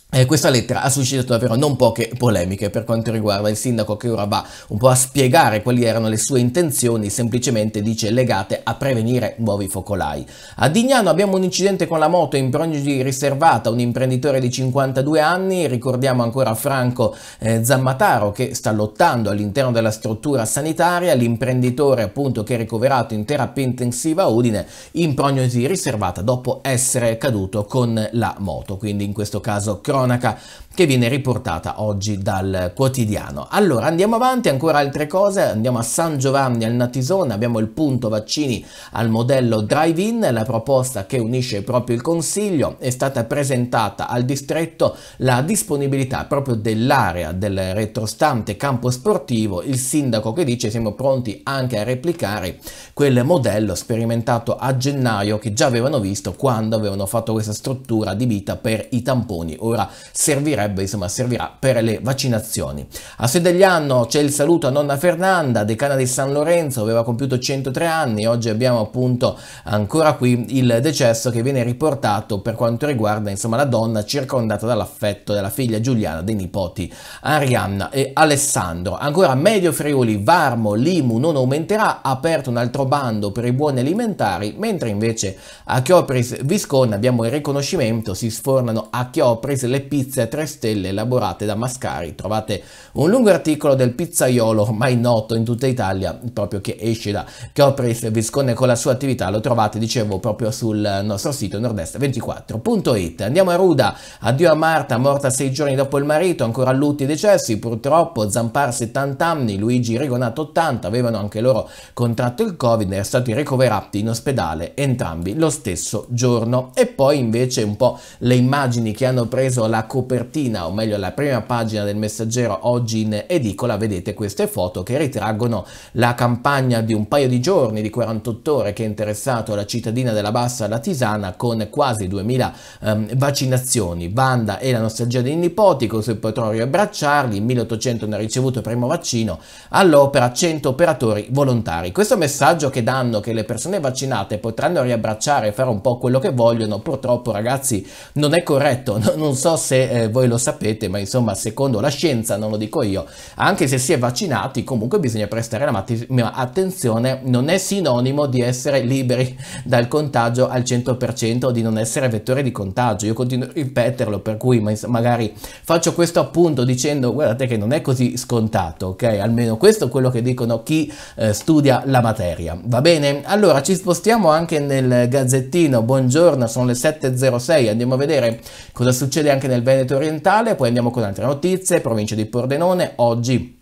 eh, questa lettera ha suscitato davvero non poche polemiche per quanto riguarda il sindaco che ora va un po' a spiegare quali erano le sue intenzioni, semplicemente dice legate a prevenire nuovi focolai. A Dignano abbiamo un incidente con la moto in prognosi riservata, un imprenditore di 52 anni, ricordiamo ancora Franco eh, Zammataro che sta lottando all'interno della struttura sanitaria, l'imprenditore appunto che è ricoverato in terapia intensiva a Udine in prognosi riservata dopo essere caduto con la moto, quindi in questo caso 世の中、che viene riportata oggi dal quotidiano. Allora andiamo avanti, ancora altre cose, andiamo a San Giovanni al Natisone, abbiamo il punto vaccini al modello drive-in, la proposta che unisce proprio il Consiglio, è stata presentata al distretto la disponibilità proprio dell'area del retrostante campo sportivo, il sindaco che dice siamo pronti anche a replicare quel modello sperimentato a gennaio che già avevano visto quando avevano fatto questa struttura di vita per i tamponi, ora servirà club, insomma servirà per le vaccinazioni. A sé degli anni c'è il saluto a nonna Fernanda, decana di San Lorenzo, aveva compiuto 103 anni, oggi abbiamo appunto ancora qui il decesso che viene riportato per quanto riguarda insomma la donna circondata dall'affetto della figlia Giuliana, dei nipoti Arianna e Alessandro. Ancora Medio Friuli, Varmo, Limu non aumenterà, ha aperto un altro bando per i buoni alimentari, mentre invece a Chiopris Viscon abbiamo il riconoscimento, si sfornano a Chiopris le pizze a 3 stelle elaborate da Mascari. Trovate un lungo articolo del pizzaiolo ormai noto in tutta Italia, proprio che esce da Copris il Viscone con la sua attività, lo trovate, dicevo, proprio sul nostro sito nordest24.it. Andiamo a Ruda, addio a Marta, morta sei giorni dopo il marito, ancora lutti e decessi, purtroppo Zampar 70 anni, Luigi Rigonato 80, avevano anche loro contratto il Covid, erano stati ricoverati in ospedale entrambi lo stesso giorno. E poi invece un po' le immagini che hanno preso la copertina copertina, o meglio alla prima pagina del messaggero oggi in edicola, vedete queste foto che ritraggono la campagna di un paio di giorni, di 48 ore, che è interessato la cittadina della Bassa Tisana con quasi 2000 ehm, vaccinazioni. Vanda e la nostalgia dei nipoti, con il petrolio e 1800 ne ha ricevuto il primo vaccino, all'opera 100 operatori volontari. Questo messaggio che danno che le persone vaccinate potranno riabbracciare e fare un po' quello che vogliono, purtroppo ragazzi non è corretto, non so se eh, voi lo lo sapete, ma insomma secondo la scienza, non lo dico io, anche se si è vaccinati comunque bisogna prestare la massima attenzione, non è sinonimo di essere liberi dal contagio al 100% o di non essere vettori di contagio, io continuo a ripeterlo per cui magari faccio questo appunto dicendo guardate che non è così scontato, ok? Almeno questo è quello che dicono chi eh, studia la materia, va bene? Allora ci spostiamo anche nel gazzettino, buongiorno, sono le 7.06, andiamo a vedere cosa succede anche nel Veneto orientale Orientale, poi andiamo con altre notizie, provincia di Pordenone, oggi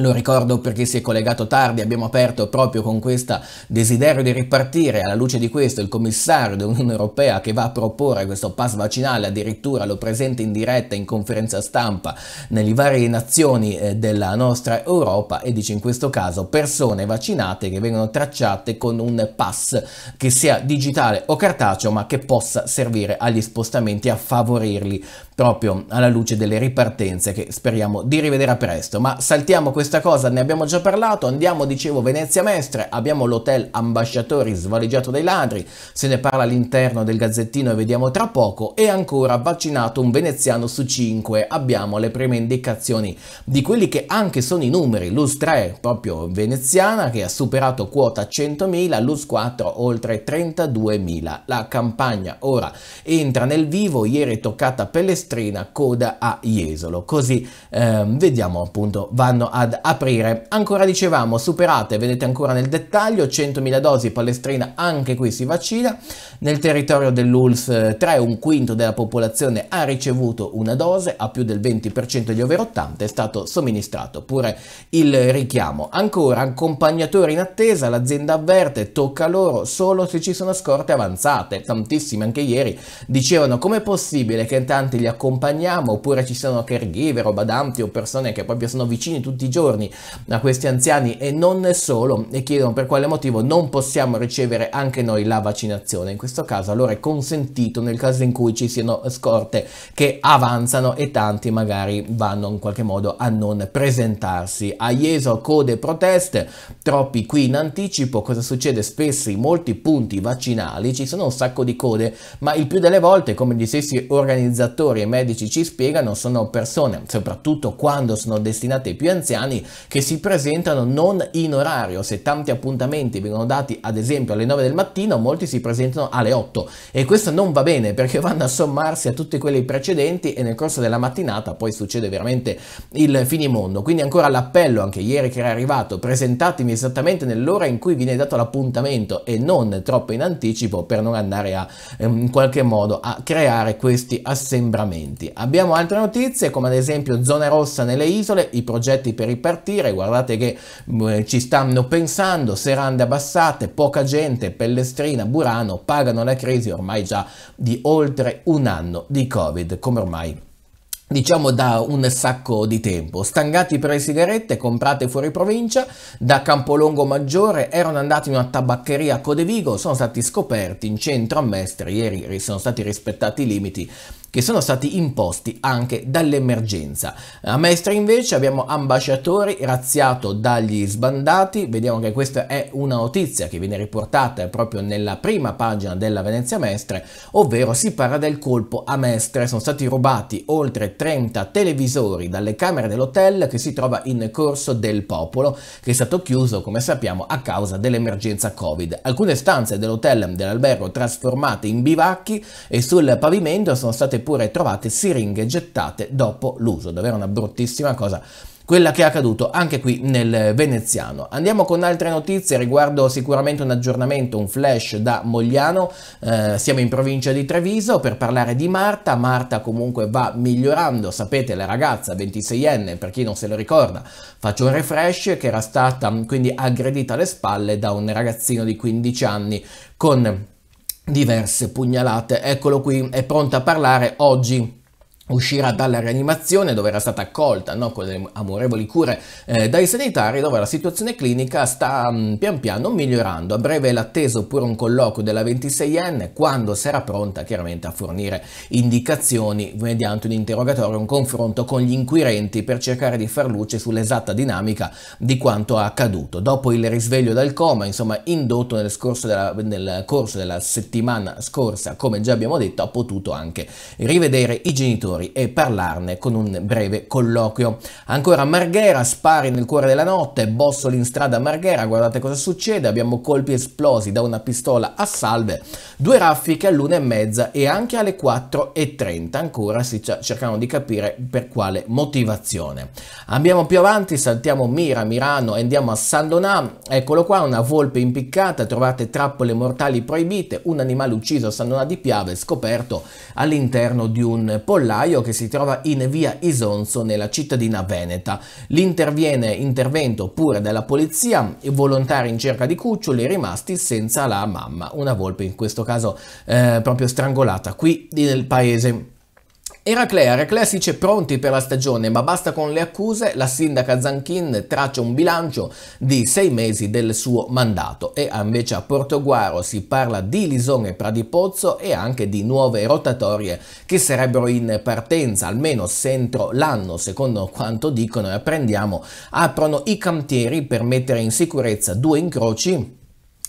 lo ricordo perché si è collegato tardi, abbiamo aperto proprio con questo desiderio di ripartire, alla luce di questo il commissario dell'Unione Europea che va a proporre questo pass vaccinale, addirittura lo presenta in diretta in conferenza stampa nelle varie nazioni eh, della nostra Europa e dice in questo caso persone vaccinate che vengono tracciate con un pass che sia digitale o cartaceo ma che possa servire agli spostamenti a favorirli proprio alla luce delle ripartenze che speriamo di rivedere a presto. Ma saltiamo questo questa cosa ne abbiamo già parlato, andiamo dicevo Venezia Mestre, abbiamo l'hotel Ambasciatori svaleggiato dai ladri, se ne parla all'interno del Gazzettino e vediamo tra poco, e ancora vaccinato un veneziano su 5, abbiamo le prime indicazioni di quelli che anche sono i numeri, l'US 3 proprio veneziana che ha superato quota 100.000, l'US 4 oltre 32.000, la campagna ora entra nel vivo, ieri toccata Pellestrina, coda a Jesolo, così eh, vediamo appunto vanno ad aprire. Ancora dicevamo, superate, vedete ancora nel dettaglio, 100.000 dosi, Palestrina anche qui si vaccina, nel territorio dell'ULS 3 eh, un quinto della popolazione ha ricevuto una dose, a più del 20% degli over 80 è stato somministrato pure il richiamo. Ancora, accompagnatori in attesa, l'azienda avverte, tocca loro solo se ci sono scorte avanzate, tantissimi anche ieri dicevano come è possibile che tanti li accompagniamo oppure ci sono caregiver o badanti o persone che proprio sono vicini tutti i giorni ritorni a questi anziani e non solo e chiedono per quale motivo non possiamo ricevere anche noi la vaccinazione. In questo caso allora è consentito nel caso in cui ci siano scorte che avanzano e tanti magari vanno in qualche modo a non presentarsi. A Jeso code proteste, troppi qui in anticipo, cosa succede spesso in molti punti vaccinali ci sono un sacco di code, ma il più delle volte come gli stessi organizzatori e medici ci spiegano sono persone, soprattutto quando sono destinate ai più anziani, italiani che si presentano non in orario, se tanti appuntamenti vengono dati ad esempio alle 9 del mattino, molti si presentano alle 8 e questo non va bene perché vanno a sommarsi a tutti quelli precedenti e nel corso della mattinata poi succede veramente il finimondo. Quindi ancora l'appello anche ieri che era arrivato, presentatemi esattamente nell'ora in cui viene dato l'appuntamento e non troppo in anticipo per non andare a ehm, in qualche modo a creare questi assembramenti. Abbiamo altre notizie come ad esempio zona rossa nelle isole, i progetti per i ripartire, guardate che mh, eh, ci stanno pensando, serande abbassate, poca gente, Pellestrina, Burano, pagano la crisi ormai già di oltre un anno di Covid, come ormai diciamo da un sacco di tempo. Stangati per le sigarette, comprate fuori provincia, da Campolongo Maggiore erano andati in una tabaccheria a Codevigo, sono stati scoperti in centro a Mestre, ieri sono stati rispettati i limiti che sono stati imposti anche dall'emergenza. A eh, Mestre invece abbiamo ambasciatori razziato dagli sbandati, vediamo che questa è una notizia che viene riportata proprio nella prima pagina della Venezia Mestre, ovvero si parla del colpo a Mestre, sono stati rubati oltre 30 televisori dalle camere dell'hotel che si trova in corso del popolo, che è stato chiuso come sappiamo a causa dell'emergenza Covid. Alcune stanze dell'hotel dell'albergo trasformate in bivacchi e sul pavimento sono state state pure trovate siringhe gettate dopo l'uso, davvero una bruttissima cosa quella che è accaduto anche qui nel veneziano. Andiamo con altre notizie riguardo sicuramente un aggiornamento, un flash da Mogliano, eh, siamo in provincia di Treviso per parlare di Marta, Marta comunque va migliorando, sapete la ragazza 26enne, per chi non se lo ricorda, faccio un refresh, che era stata quindi aggredita alle spalle da un ragazzino di 15 anni con diverse pugnalate. Eccolo qui, è pronto a parlare oggi uscirà dalla rianimazione dove era stata accolta no, con le amorevoli cure eh, dai sanitari dove la situazione clinica sta mh, mm, pian piano migliorando a breve è l'atteso pure un colloquio della 26enne quando sarà pronta chiaramente a fornire indicazioni mediante un interrogatorio un confronto con gli inquirenti per cercare di far luce sull'esatta dinamica di quanto accaduto dopo il risveglio dal coma insomma indotto nel, della, nel corso della settimana scorsa come già abbiamo detto ha potuto anche rivedere i genitori genitori e parlarne con un breve colloquio. Ancora Marghera, spari nel cuore della notte, bossoli in strada a Marghera, guardate cosa succede, abbiamo colpi esplosi da una pistola a salve, due raffiche all'una e mezza e anche alle 4.30, ancora si cercano di capire per quale motivazione. Andiamo più avanti, saltiamo Mira, Mirano e andiamo a San Donà, eccolo qua, una volpe impiccata, trovate trappole mortali proibite, un animale ucciso a San Donà di Piave, scoperto all'interno di un pollaio, operaio che si trova in via Isonzo nella cittadina veneta. L'interviene intervento pure della polizia, i volontari in cerca di cuccioli rimasti senza la mamma, una volpe in questo caso eh, proprio strangolata qui nel paese. Eraclea, Eraclea si dice pronti per la stagione, ma basta con le accuse, la sindaca Zanchin traccia un bilancio di sei mesi del suo mandato e invece a Portoguaro si parla di Lisone Pradipozzo e anche di nuove rotatorie che sarebbero in partenza, almeno entro l'anno, secondo quanto dicono e apprendiamo, aprono i cantieri per mettere in sicurezza due incroci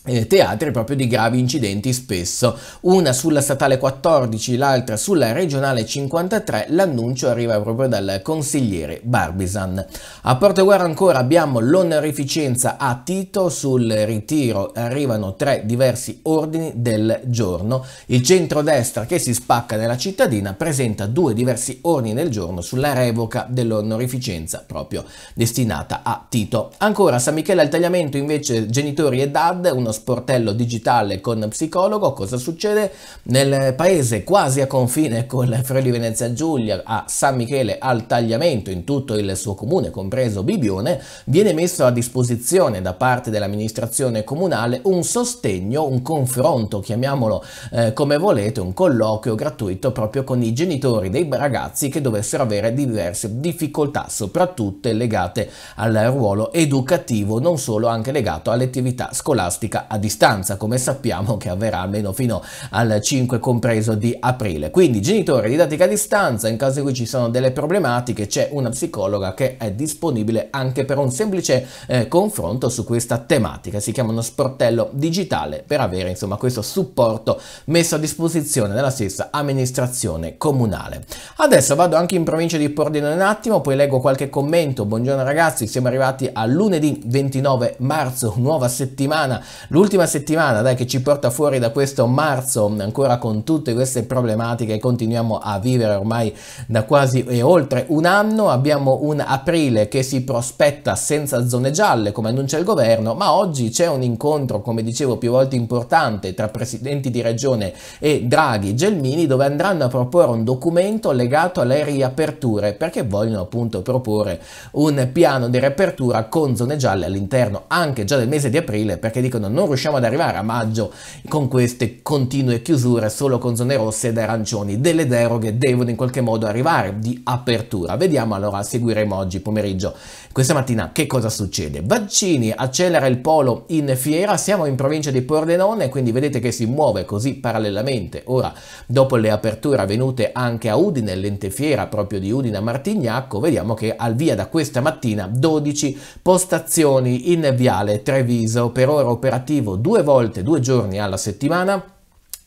eh, teatri proprio di gravi incidenti spesso. Una sulla statale 14, l'altra sulla regionale 53, l'annuncio arriva proprio dal consigliere Barbizan A Porto Guerra ancora abbiamo l'onorificenza a Tito, sul ritiro arrivano tre diversi ordini del giorno. Il centrodestra che si spacca nella cittadina presenta due diversi ordini del giorno sulla revoca dell'onorificenza proprio destinata a Tito. Ancora San Michele al tagliamento invece genitori e dad, uno uno sportello digitale con psicologo, cosa succede? Nel paese quasi a confine con Friuli Venezia Giulia, a San Michele al Tagliamento, in tutto il suo comune, compreso Bibione, viene messo a disposizione da parte dell'amministrazione comunale un sostegno, un confronto, chiamiamolo eh, come volete, un colloquio gratuito proprio con i genitori dei ragazzi che dovessero avere diverse difficoltà, soprattutto legate al ruolo educativo, non solo anche legato all'attività scolastica ricerca a distanza, come sappiamo che avverrà almeno fino al 5 compreso di aprile. Quindi genitori, didattica a distanza, in caso in cui ci sono delle problematiche c'è una psicologa che è disponibile anche per un semplice eh, confronto su questa tematica. Si chiama uno sportello digitale per avere insomma questo supporto messo a disposizione dalla stessa amministrazione comunale. Adesso vado anche in provincia di Pordenone un attimo, poi leggo qualche commento. Buongiorno ragazzi, siamo arrivati a lunedì 29 marzo, nuova settimana, L'ultima settimana dai, che ci porta fuori da questo marzo, ancora con tutte queste problematiche, continuiamo a vivere ormai da quasi e oltre un anno. Abbiamo un aprile che si prospetta senza zone gialle, come annuncia il governo, ma oggi c'è un incontro, come dicevo, più volte importante tra presidenti di regione e Draghi Gelmini, dove andranno a proporre un documento legato alle riaperture, perché vogliono appunto proporre un piano di riapertura con zone gialle all'interno anche già del mese di aprile, perché dicono non non riusciamo ad arrivare a maggio con queste continue chiusure solo con zone rosse ed arancioni. Delle deroghe devono in qualche modo arrivare di apertura. Vediamo allora, seguiremo oggi pomeriggio, questa mattina, che cosa succede. Vaccini accelera il polo in fiera, siamo in provincia di Pordenone, quindi vedete che si muove così parallelamente. Ora, dopo le aperture avvenute anche a Udine, l'ente fiera proprio di Udine a Martignacco, vediamo che al via da questa mattina 12 postazioni in viale Treviso, per ora operative attivo due volte, due giorni alla settimana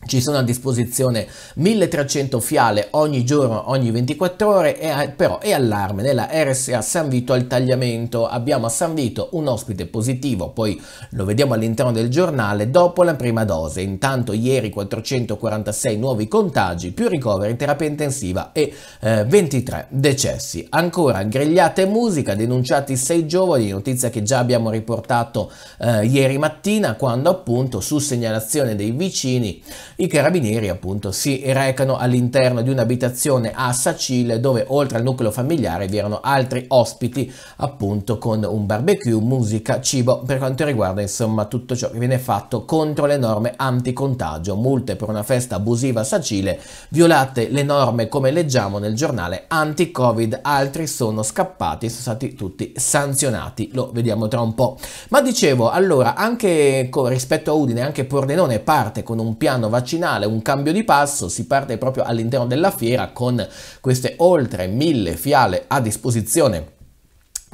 ci sono a disposizione 1300 fiale ogni giorno, ogni 24 ore, e, però è allarme nella RSA San Vito al tagliamento. Abbiamo a San Vito un ospite positivo, poi lo vediamo all'interno del giornale, dopo la prima dose. Intanto ieri 446 nuovi contagi, più ricoveri terapia intensiva e eh, 23 decessi. Ancora grigliate e musica, denunciati 6 giovani, notizia che già abbiamo riportato eh, ieri mattina, quando appunto su segnalazione dei vicini i carabinieri appunto si recano all'interno di un'abitazione a Sacile dove oltre al nucleo familiare vi erano altri ospiti appunto con un barbecue, musica, cibo per quanto riguarda insomma tutto ciò che viene fatto contro le norme anticontagio, multe per una festa abusiva a Sacile, violate le norme come leggiamo nel giornale anti-covid, altri sono scappati, sono stati tutti sanzionati, lo vediamo tra un po'. Ma dicevo allora anche rispetto a Udine anche Pordenone parte con un piano vaccinale vaccinale, un cambio di passo, si parte proprio all'interno della fiera con queste oltre mille fiale a disposizione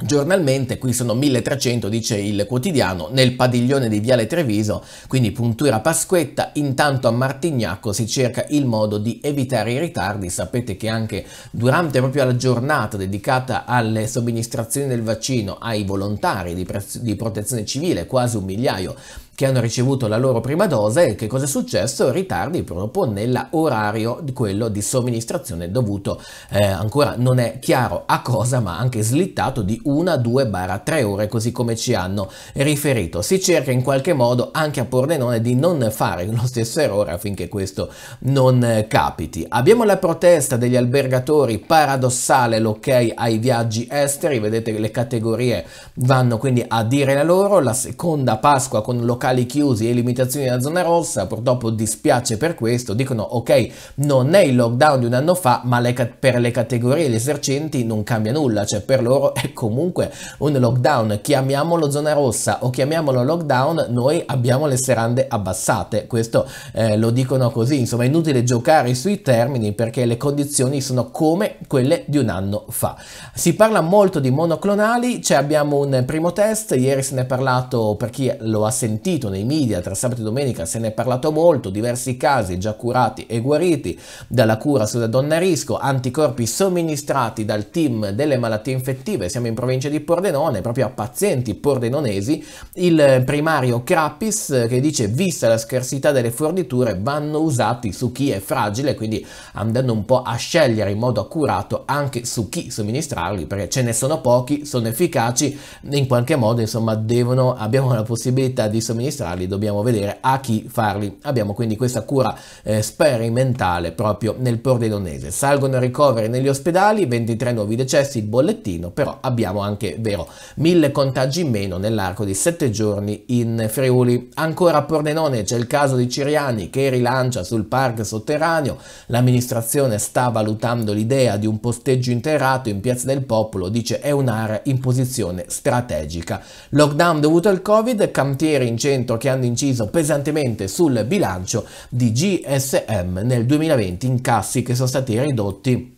giornalmente, qui sono 1300 dice il quotidiano, nel padiglione di Viale Treviso, quindi puntura Pasquetta, intanto a Martignacco si cerca il modo di evitare i ritardi, sapete che anche durante proprio la giornata dedicata alle somministrazioni del vaccino ai volontari di, di protezione civile, quasi un migliaio che hanno ricevuto la loro prima dose, che cosa è successo? Ritardi proprio nell'orario di quello di somministrazione dovuto eh, ancora non è chiaro a cosa ma anche slittato di una, due, barra 3 ore così come ci hanno riferito. Si cerca in qualche modo anche a Pordenone di non fare lo stesso errore affinché questo non capiti. Abbiamo la protesta degli albergatori, paradossale l'ok ai viaggi esteri, vedete le categorie vanno quindi a dire la loro, la seconda Pasqua con l'ok locali chiusi e limitazioni della zona rossa, purtroppo dispiace per questo, dicono ok non è il lockdown di un anno fa ma le per le categorie e gli esercenti non cambia nulla, cioè per loro è comunque un lockdown, chiamiamolo zona rossa o chiamiamolo lockdown noi abbiamo le serande abbassate, questo eh, lo dicono così, insomma è inutile giocare sui termini perché le condizioni sono come quelle di un anno fa. Si parla molto di monoclonali, cioè abbiamo un primo test, ieri se ne è parlato per chi lo ha sentito sentito nei media tra sabato e domenica, se ne è parlato molto, diversi casi già curati e guariti dalla cura sulla donna Risco, anticorpi somministrati dal team delle malattie infettive, siamo in provincia di Pordenone, proprio a pazienti pordenonesi, il primario Crappis che dice vista la scarsità delle forniture vanno usati su chi è fragile, quindi andando un po' a scegliere in modo accurato anche su chi somministrarli, perché ce ne sono pochi, sono efficaci, in qualche modo insomma devono, abbiamo la possibilità di somministrare somministrarli, dobbiamo vedere a chi farli. Abbiamo quindi questa cura eh, sperimentale proprio nel Pordenonese. Salgono i ricoveri negli ospedali, 23 nuovi decessi, il bollettino, però abbiamo anche, vero, mille contagi in meno nell'arco di 7 giorni in Friuli. Ancora a Pordenone c'è il caso di Ciriani che rilancia sul park sotterraneo, l'amministrazione sta valutando l'idea di un posteggio interrato in Piazza del Popolo, dice è un'area in posizione strategica. Lockdown dovuto al Covid, cantieri in centro 2% che hanno inciso pesantemente sul bilancio di GSM nel 2020, incassi che sono stati ridotti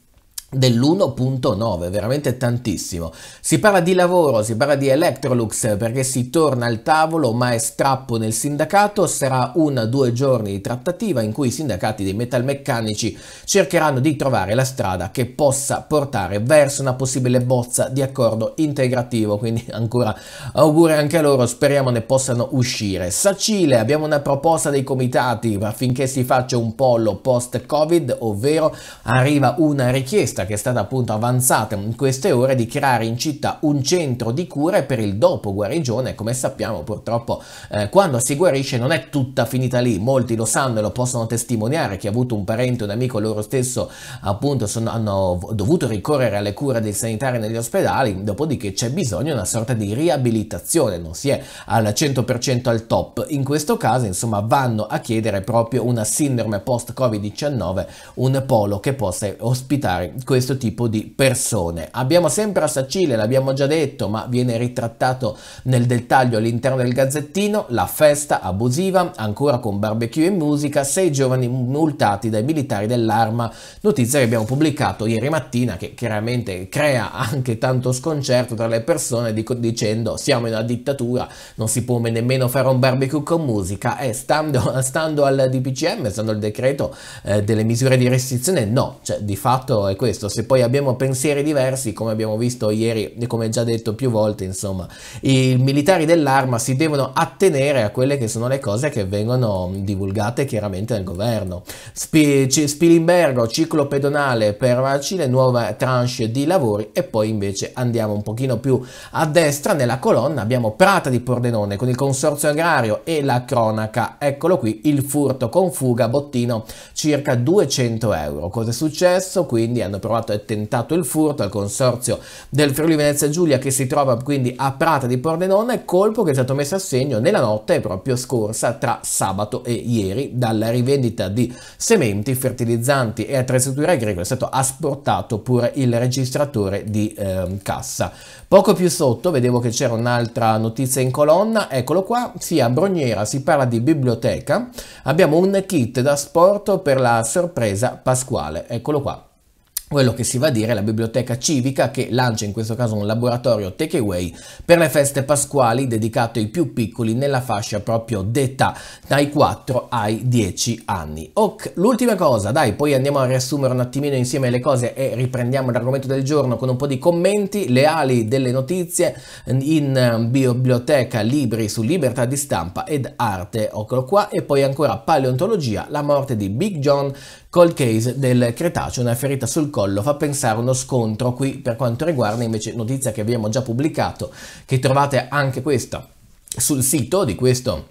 dell'1.9, veramente tantissimo. Si parla di lavoro, si parla di Electrolux perché si torna al tavolo ma è strappo nel sindacato, sarà una o due giorni di trattativa in cui i sindacati dei metalmeccanici cercheranno di trovare la strada che possa portare verso una possibile bozza di accordo integrativo, quindi ancora auguri anche a loro, speriamo ne possano uscire. Sacile, abbiamo una proposta dei comitati affinché si faccia un pollo post-Covid, ovvero arriva una richiesta proposta che è stata appunto avanzata in queste ore di creare in città un centro di cure per il dopo guarigione, come sappiamo purtroppo eh, quando si guarisce non è tutta finita lì, molti lo sanno e lo possono testimoniare, chi ha avuto un parente, un amico loro stesso appunto sono, hanno dovuto ricorrere alle cure dei sanitari negli ospedali, dopodiché c'è bisogno di una sorta di riabilitazione, non si è al 100% al top, in questo caso insomma vanno a chiedere proprio una sindrome post-Covid-19, un polo che possa ospitare questo tipo di persone. Abbiamo sempre a Sacile, l'abbiamo già detto, ma viene ritrattato nel dettaglio all'interno del Gazzettino, la festa abusiva, ancora con barbecue e musica, sei giovani multati dai militari dell'arma, notizia che abbiamo pubblicato ieri mattina che chiaramente crea anche tanto sconcerto tra le persone dic dicendo siamo in una dittatura, non si può nemmeno fare un barbecue con musica e stando, stando al DPCM, stando al decreto eh, delle misure di restrizione, no, cioè di fatto è questo questo, se poi abbiamo pensieri diversi, come abbiamo visto ieri e come già detto più volte, insomma, i militari dell'arma si devono attenere a quelle che sono le cose che vengono divulgate chiaramente dal governo. Sp- Spilimbergo, ciclo pedonale per Marcile, nuova tranche di lavori e poi invece andiamo un pochino più a destra nella colonna, abbiamo Prata di Pordenone con il consorzio agrario e la cronaca, eccolo qui, il furto con fuga, bottino circa 200 euro. Cosa è successo? Quindi hanno proposto provato e tentato il furto al consorzio del Friuli Venezia Giulia che si trova quindi a Prata di Pordenone, colpo che è stato messo a segno nella notte proprio scorsa tra sabato e ieri dalla rivendita di sementi, fertilizzanti e attrezzature agricole è stato asportato pure il registratore di eh, cassa. Poco più sotto vedevo che c'era un'altra notizia in colonna, eccolo qua, si sì, a Broniera si parla di biblioteca, abbiamo un kit da sport per la sorpresa pasquale, eccolo qua quello che si va a dire è la biblioteca civica che lancia in questo caso un laboratorio takeaway per le feste pasquali dedicato ai più piccoli nella fascia proprio d'età dai 4 ai 10 anni. Ok, l'ultima cosa, dai, poi andiamo a riassumere un attimino insieme le cose e riprendiamo l'argomento del giorno con un po' di commenti, le ali delle notizie in ehm, biblioteca, libri su libertà di stampa ed arte, eccolo qua, e poi ancora paleontologia, la morte di Big John Cold case del Cretaceo, una ferita sul collo, fa pensare a uno scontro qui per quanto riguarda invece notizia che abbiamo già pubblicato, che trovate anche questa sul sito di questo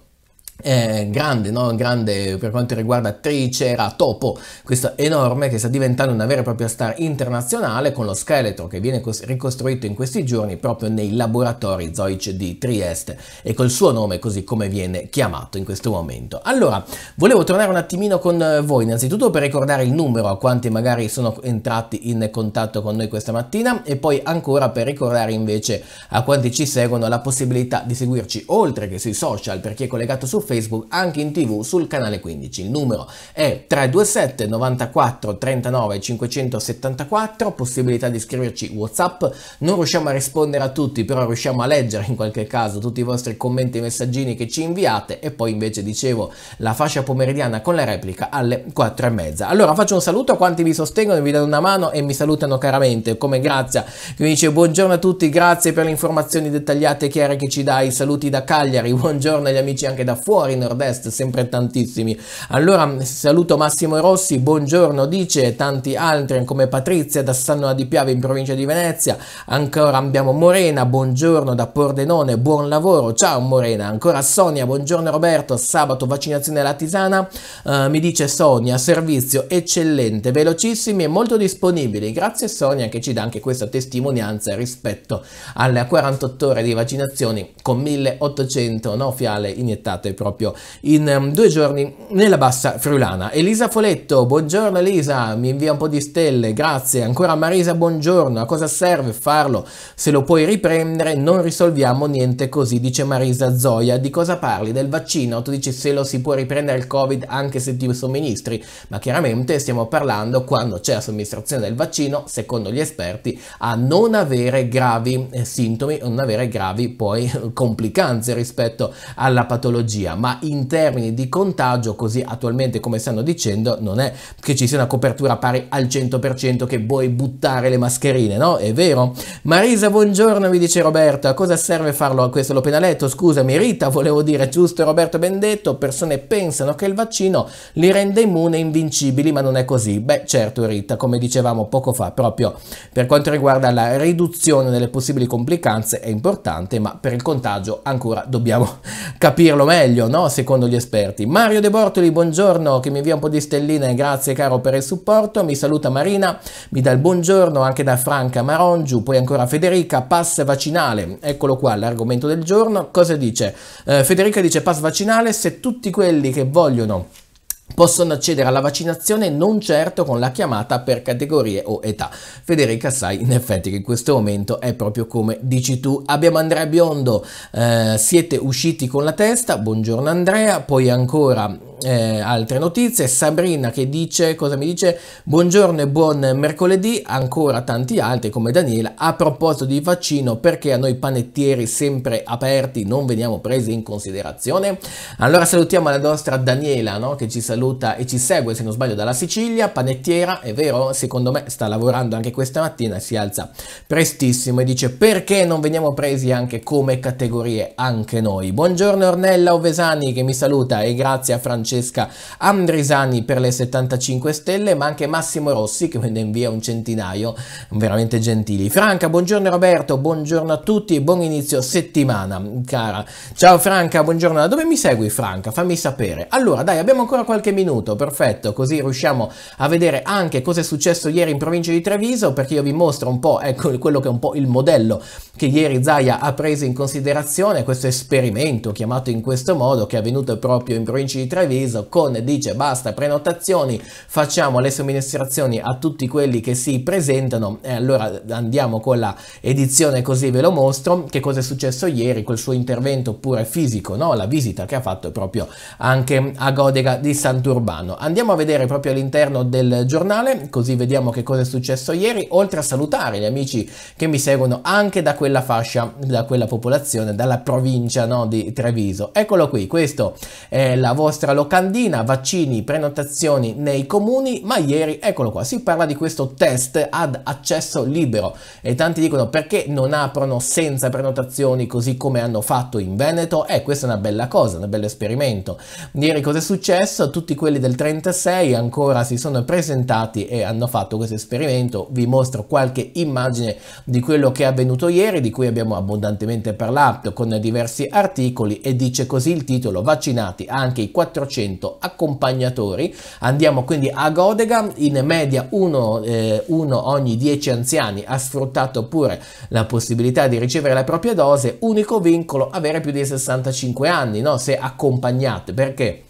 eh, grande, no? grande per quanto riguarda Tricera Topo, questa enorme che sta diventando una vera e propria star internazionale con lo scheletro che viene ricostruito in questi giorni proprio nei laboratori Zoic di Trieste e col suo nome così come viene chiamato in questo momento. Allora, volevo tornare un attimino con voi innanzitutto per ricordare il numero a quanti magari sono entrati in contatto con noi questa mattina e poi ancora per ricordare invece a quanti ci seguono la possibilità di seguirci oltre che sui social per chi è collegato su Facebook Facebook anche in tv sul canale 15. Il numero è 327 94 39 574, possibilità di scriverci Whatsapp, non riusciamo a rispondere a tutti, però riusciamo a leggere in qualche caso tutti i vostri commenti e messaggini che ci inviate e poi invece dicevo la fascia pomeridiana con la replica alle 4 e mezza. Allora faccio un saluto a quanti vi sostengono, vi danno una mano e mi salutano caramente, come Grazia che mi dice buongiorno a tutti, grazie per le informazioni dettagliate e chiare che ci dai, saluti da Cagliari, buongiorno agli amici anche da fuori fuori nord-est, sempre tantissimi. Allora saluto Massimo Rossi, buongiorno, dice tanti altri come Patrizia da Sanno di Piave in provincia di Venezia, ancora abbiamo Morena, buongiorno da Pordenone, buon lavoro, ciao Morena, ancora Sonia, buongiorno Roberto, sabato vaccinazione alla tisana, uh, mi dice Sonia, servizio eccellente, velocissimi e molto disponibili, grazie Sonia che ci dà anche questa testimonianza rispetto alle 48 ore di vaccinazioni con 1800 no, fiale iniettate proprio proprio in ehm, due giorni nella bassa friulana. Elisa Foletto, buongiorno Elisa, mi invia un po' di stelle, grazie. Ancora Marisa, buongiorno, a cosa serve farlo? Se lo puoi riprendere non risolviamo niente così, dice Marisa Zoia. Di cosa parli? Del vaccino? Tu dici se lo si può riprendere il Covid anche se ti somministri, ma chiaramente stiamo parlando quando c'è la somministrazione del vaccino, secondo gli esperti, a non avere gravi eh, sintomi, non avere gravi poi complicanze rispetto alla patologia pandemia, ma in termini di contagio, così attualmente come stanno dicendo, non è che ci sia una copertura pari al 100% che vuoi buttare le mascherine, no? È vero? Marisa, buongiorno, mi dice Roberto, a cosa serve farlo? a Questo l'ho appena letto, scusami Rita, volevo dire, giusto Roberto detto, persone pensano che il vaccino li rende immune e invincibili, ma non è così. Beh, certo Rita, come dicevamo poco fa, proprio per quanto riguarda la riduzione delle possibili complicanze è importante, ma per il contagio ancora dobbiamo capirlo meglio meglio, no? Secondo gli esperti. Mario De Bortoli, buongiorno, che mi invia un po' di stelline, grazie caro per il supporto. Mi saluta Marina, mi dà il buongiorno anche da Franca Marongiu, poi ancora Federica, pass vaccinale. Eccolo qua l'argomento del giorno. Cosa dice? Eh, Federica dice pass vaccinale, se tutti quelli che vogliono possono accedere alla vaccinazione non certo con la chiamata per categorie o età. Federica sai in effetti che in questo momento è proprio come dici tu. Abbiamo Andrea Biondo, eh, siete usciti con la testa, buongiorno Andrea, poi ancora eh, altre notizie, Sabrina che dice, cosa mi dice? Buongiorno e buon mercoledì, ancora tanti altri come Daniela, a proposito di vaccino, perché a noi panettieri sempre aperti non veniamo presi in considerazione? Allora salutiamo la nostra Daniela no? che ci saluta e ci segue se non sbaglio dalla Sicilia, panettiera, è vero, secondo me sta lavorando anche questa mattina, si alza prestissimo e dice perché non veniamo presi anche come categorie anche noi? Buongiorno Ornella Ovesani che mi saluta e grazie a Francesco Francesca Andrisani per le 75 stelle, ma anche Massimo Rossi che me ne invia un centinaio, veramente gentili. Franca, buongiorno Roberto, buongiorno a tutti e buon inizio settimana, cara. Ciao Franca, buongiorno. Da dove mi segui Franca? Fammi sapere. Allora, dai, abbiamo ancora qualche minuto, perfetto, così riusciamo a vedere anche cosa è successo ieri in provincia di Treviso, perché io vi mostro un po', ecco, quello che è un po' il modello che ieri Zaia ha preso in considerazione, questo esperimento chiamato in questo modo che è avvenuto proprio in provincia di Treviso condiviso con dice basta prenotazioni, facciamo le somministrazioni a tutti quelli che si presentano e allora andiamo con la edizione così ve lo mostro che cosa è successo ieri col suo intervento pure fisico, no? la visita che ha fatto proprio anche a Godega di Sant'Urbano. Andiamo a vedere proprio all'interno del giornale così vediamo che cosa è successo ieri oltre a salutare gli amici che mi seguono anche da quella fascia, da quella popolazione, dalla provincia no? di Treviso. Eccolo qui, questo è la vostra località locandina, vaccini, prenotazioni nei comuni, ma ieri, eccolo qua, si parla di questo test ad accesso libero e tanti dicono perché non aprono senza prenotazioni così come hanno fatto in Veneto e eh, questa è una bella cosa, un bel esperimento. Ieri cosa è successo? Tutti quelli del 36 ancora si sono presentati e hanno fatto questo esperimento, vi mostro qualche immagine di quello che è avvenuto ieri, di cui abbiamo abbondantemente parlato con diversi articoli e dice così il titolo, vaccinati anche i 400 100 accompagnatori. Andiamo quindi a Godega, in media uno, eh, uno ogni 10 anziani ha sfruttato pure la possibilità di ricevere la propria dose, unico vincolo avere più di 65 anni, no? se accompagnate, perché?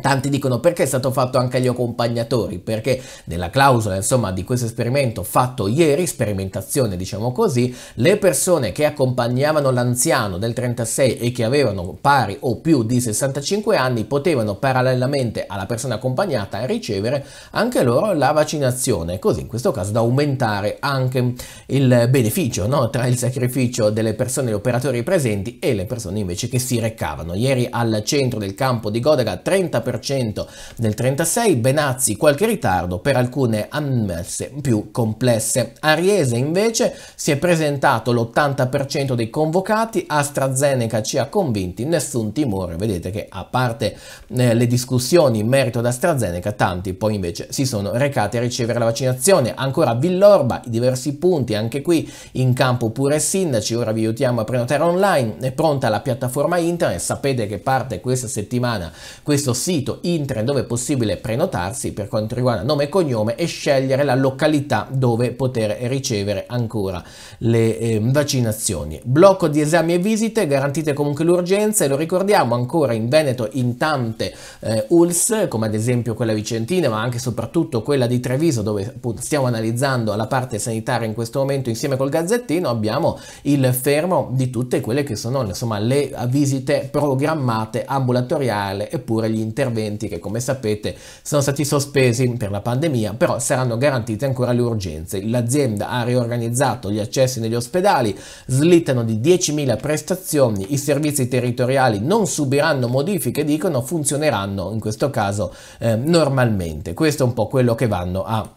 Tanti dicono perché è stato fatto anche agli accompagnatori, perché nella clausola insomma, di questo esperimento fatto ieri, sperimentazione diciamo così, le persone che accompagnavano l'anziano del 36 e che avevano pari o più di 65 anni potevano parallelamente alla persona accompagnata ricevere anche loro la vaccinazione, così in questo caso da aumentare anche il beneficio no? tra il sacrificio delle persone, gli operatori presenti e le persone invece che si recavano. Ieri al centro del campo di Godega 30 40% nel 36, Benazzi qualche ritardo per alcune ammesse più complesse. Ariese invece si è presentato l'80% dei convocati, AstraZeneca ci ha convinti, nessun timore, vedete che a parte eh, le discussioni in merito ad AstraZeneca, tanti poi invece si sono recati a ricevere la vaccinazione. Ancora Villorba, diversi punti, anche qui in campo pure sindaci, ora vi aiutiamo a prenotare online, è pronta la piattaforma internet, sapete che parte questa settimana questo sito sito internet dove è possibile prenotarsi per quanto riguarda nome e cognome e scegliere la località dove poter ricevere ancora le eh, vaccinazioni. Blocco di esami e visite, garantite comunque l'urgenza e lo ricordiamo ancora in Veneto in tante eh, ULS come ad esempio quella vicentina ma anche e soprattutto quella di Treviso dove appunto, stiamo analizzando la parte sanitaria in questo momento insieme col Gazzettino abbiamo il fermo di tutte quelle che sono insomma le visite programmate ambulatoriale eppure gli interventi interventi che come sapete sono stati sospesi per la pandemia, però saranno garantite ancora le urgenze. L'azienda ha riorganizzato gli accessi negli ospedali, slittano di 10.000 prestazioni, i servizi territoriali non subiranno modifiche, dicono funzioneranno in questo caso eh, normalmente. Questo è un po' quello che vanno a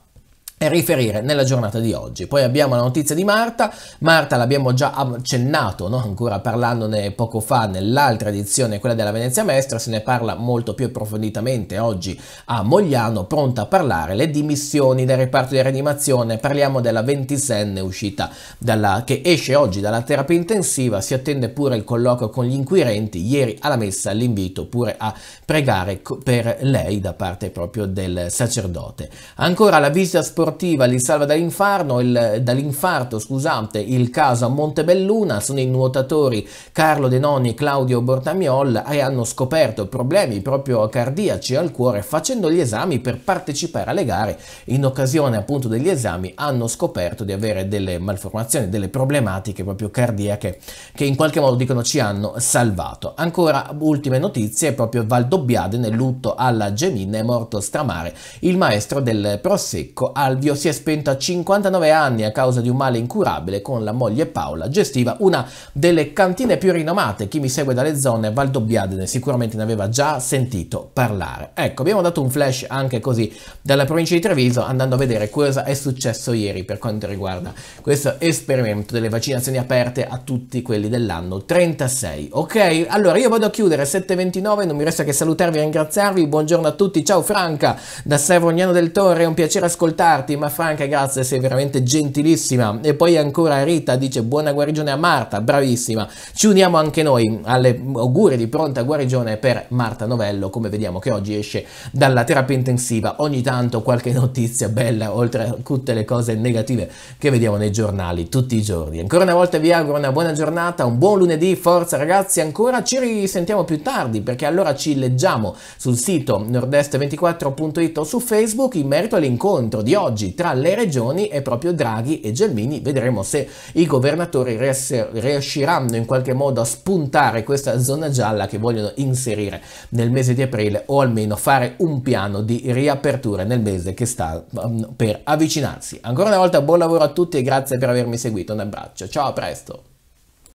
riferire nella giornata di oggi. Poi abbiamo la notizia di Marta, Marta l'abbiamo già accennato, no? ancora parlandone poco fa nell'altra edizione, quella della Venezia Mestra, se ne parla molto più approfonditamente oggi a Mogliano, pronta a parlare le dimissioni del reparto di rianimazione, parliamo della ventisenne uscita dalla, che esce oggi dalla terapia intensiva, si attende pure il colloquio con gli inquirenti, ieri alla messa l'invito pure a pregare per lei da parte proprio del sacerdote. Ancora la visita sportiva sportiva li salva dall'infarno, il, dall'infarto scusate, il caso a Montebelluna, sono i nuotatori Carlo De Noni e Claudio Bortamiol e hanno scoperto problemi proprio cardiaci al cuore facendo gli esami per partecipare alle gare. In occasione appunto degli esami hanno scoperto di avere delle malformazioni, delle problematiche proprio cardiache che in qualche modo dicono ci hanno salvato. Ancora ultime notizie, proprio Valdobbiade nel lutto alla Gemina è morto stramare il maestro del Prosecco al Salvio si è spento a 59 anni a causa di un male incurabile con la moglie Paola, gestiva una delle cantine più rinomate. Chi mi segue dalle zone Valdobbiadene sicuramente ne aveva già sentito parlare. Ecco, abbiamo dato un flash anche così dalla provincia di Treviso andando a vedere cosa è successo ieri per quanto riguarda questo esperimento delle vaccinazioni aperte a tutti quelli dell'anno 36. Ok, allora io vado a chiudere 7.29, non mi resta che salutarvi e ringraziarvi. Buongiorno a tutti, ciao Franca da Savognano del Torre, è un piacere ascoltarvi. Marti, ma Franca grazie sei veramente gentilissima. E poi ancora Rita dice buona guarigione a Marta, bravissima. Ci uniamo anche noi alle auguri di pronta guarigione per Marta Novello, come vediamo che oggi esce dalla terapia intensiva. Ogni tanto qualche notizia bella, oltre a tutte le cose negative che vediamo nei giornali tutti i giorni. Ancora una volta vi auguro una buona giornata, un buon lunedì, forza ragazzi, ancora ci risentiamo più tardi perché allora ci leggiamo sul sito nordest24.it o su Facebook in merito all'incontro di oggi oggi tra le regioni è proprio Draghi e Gelmini, vedremo se i governatori riusciranno in qualche modo a spuntare questa zona gialla che vogliono inserire nel mese di aprile o almeno fare un piano di riaperture nel mese che sta um, per avvicinarsi. Ancora una volta buon lavoro a tutti e grazie per avermi seguito, un abbraccio, ciao a presto!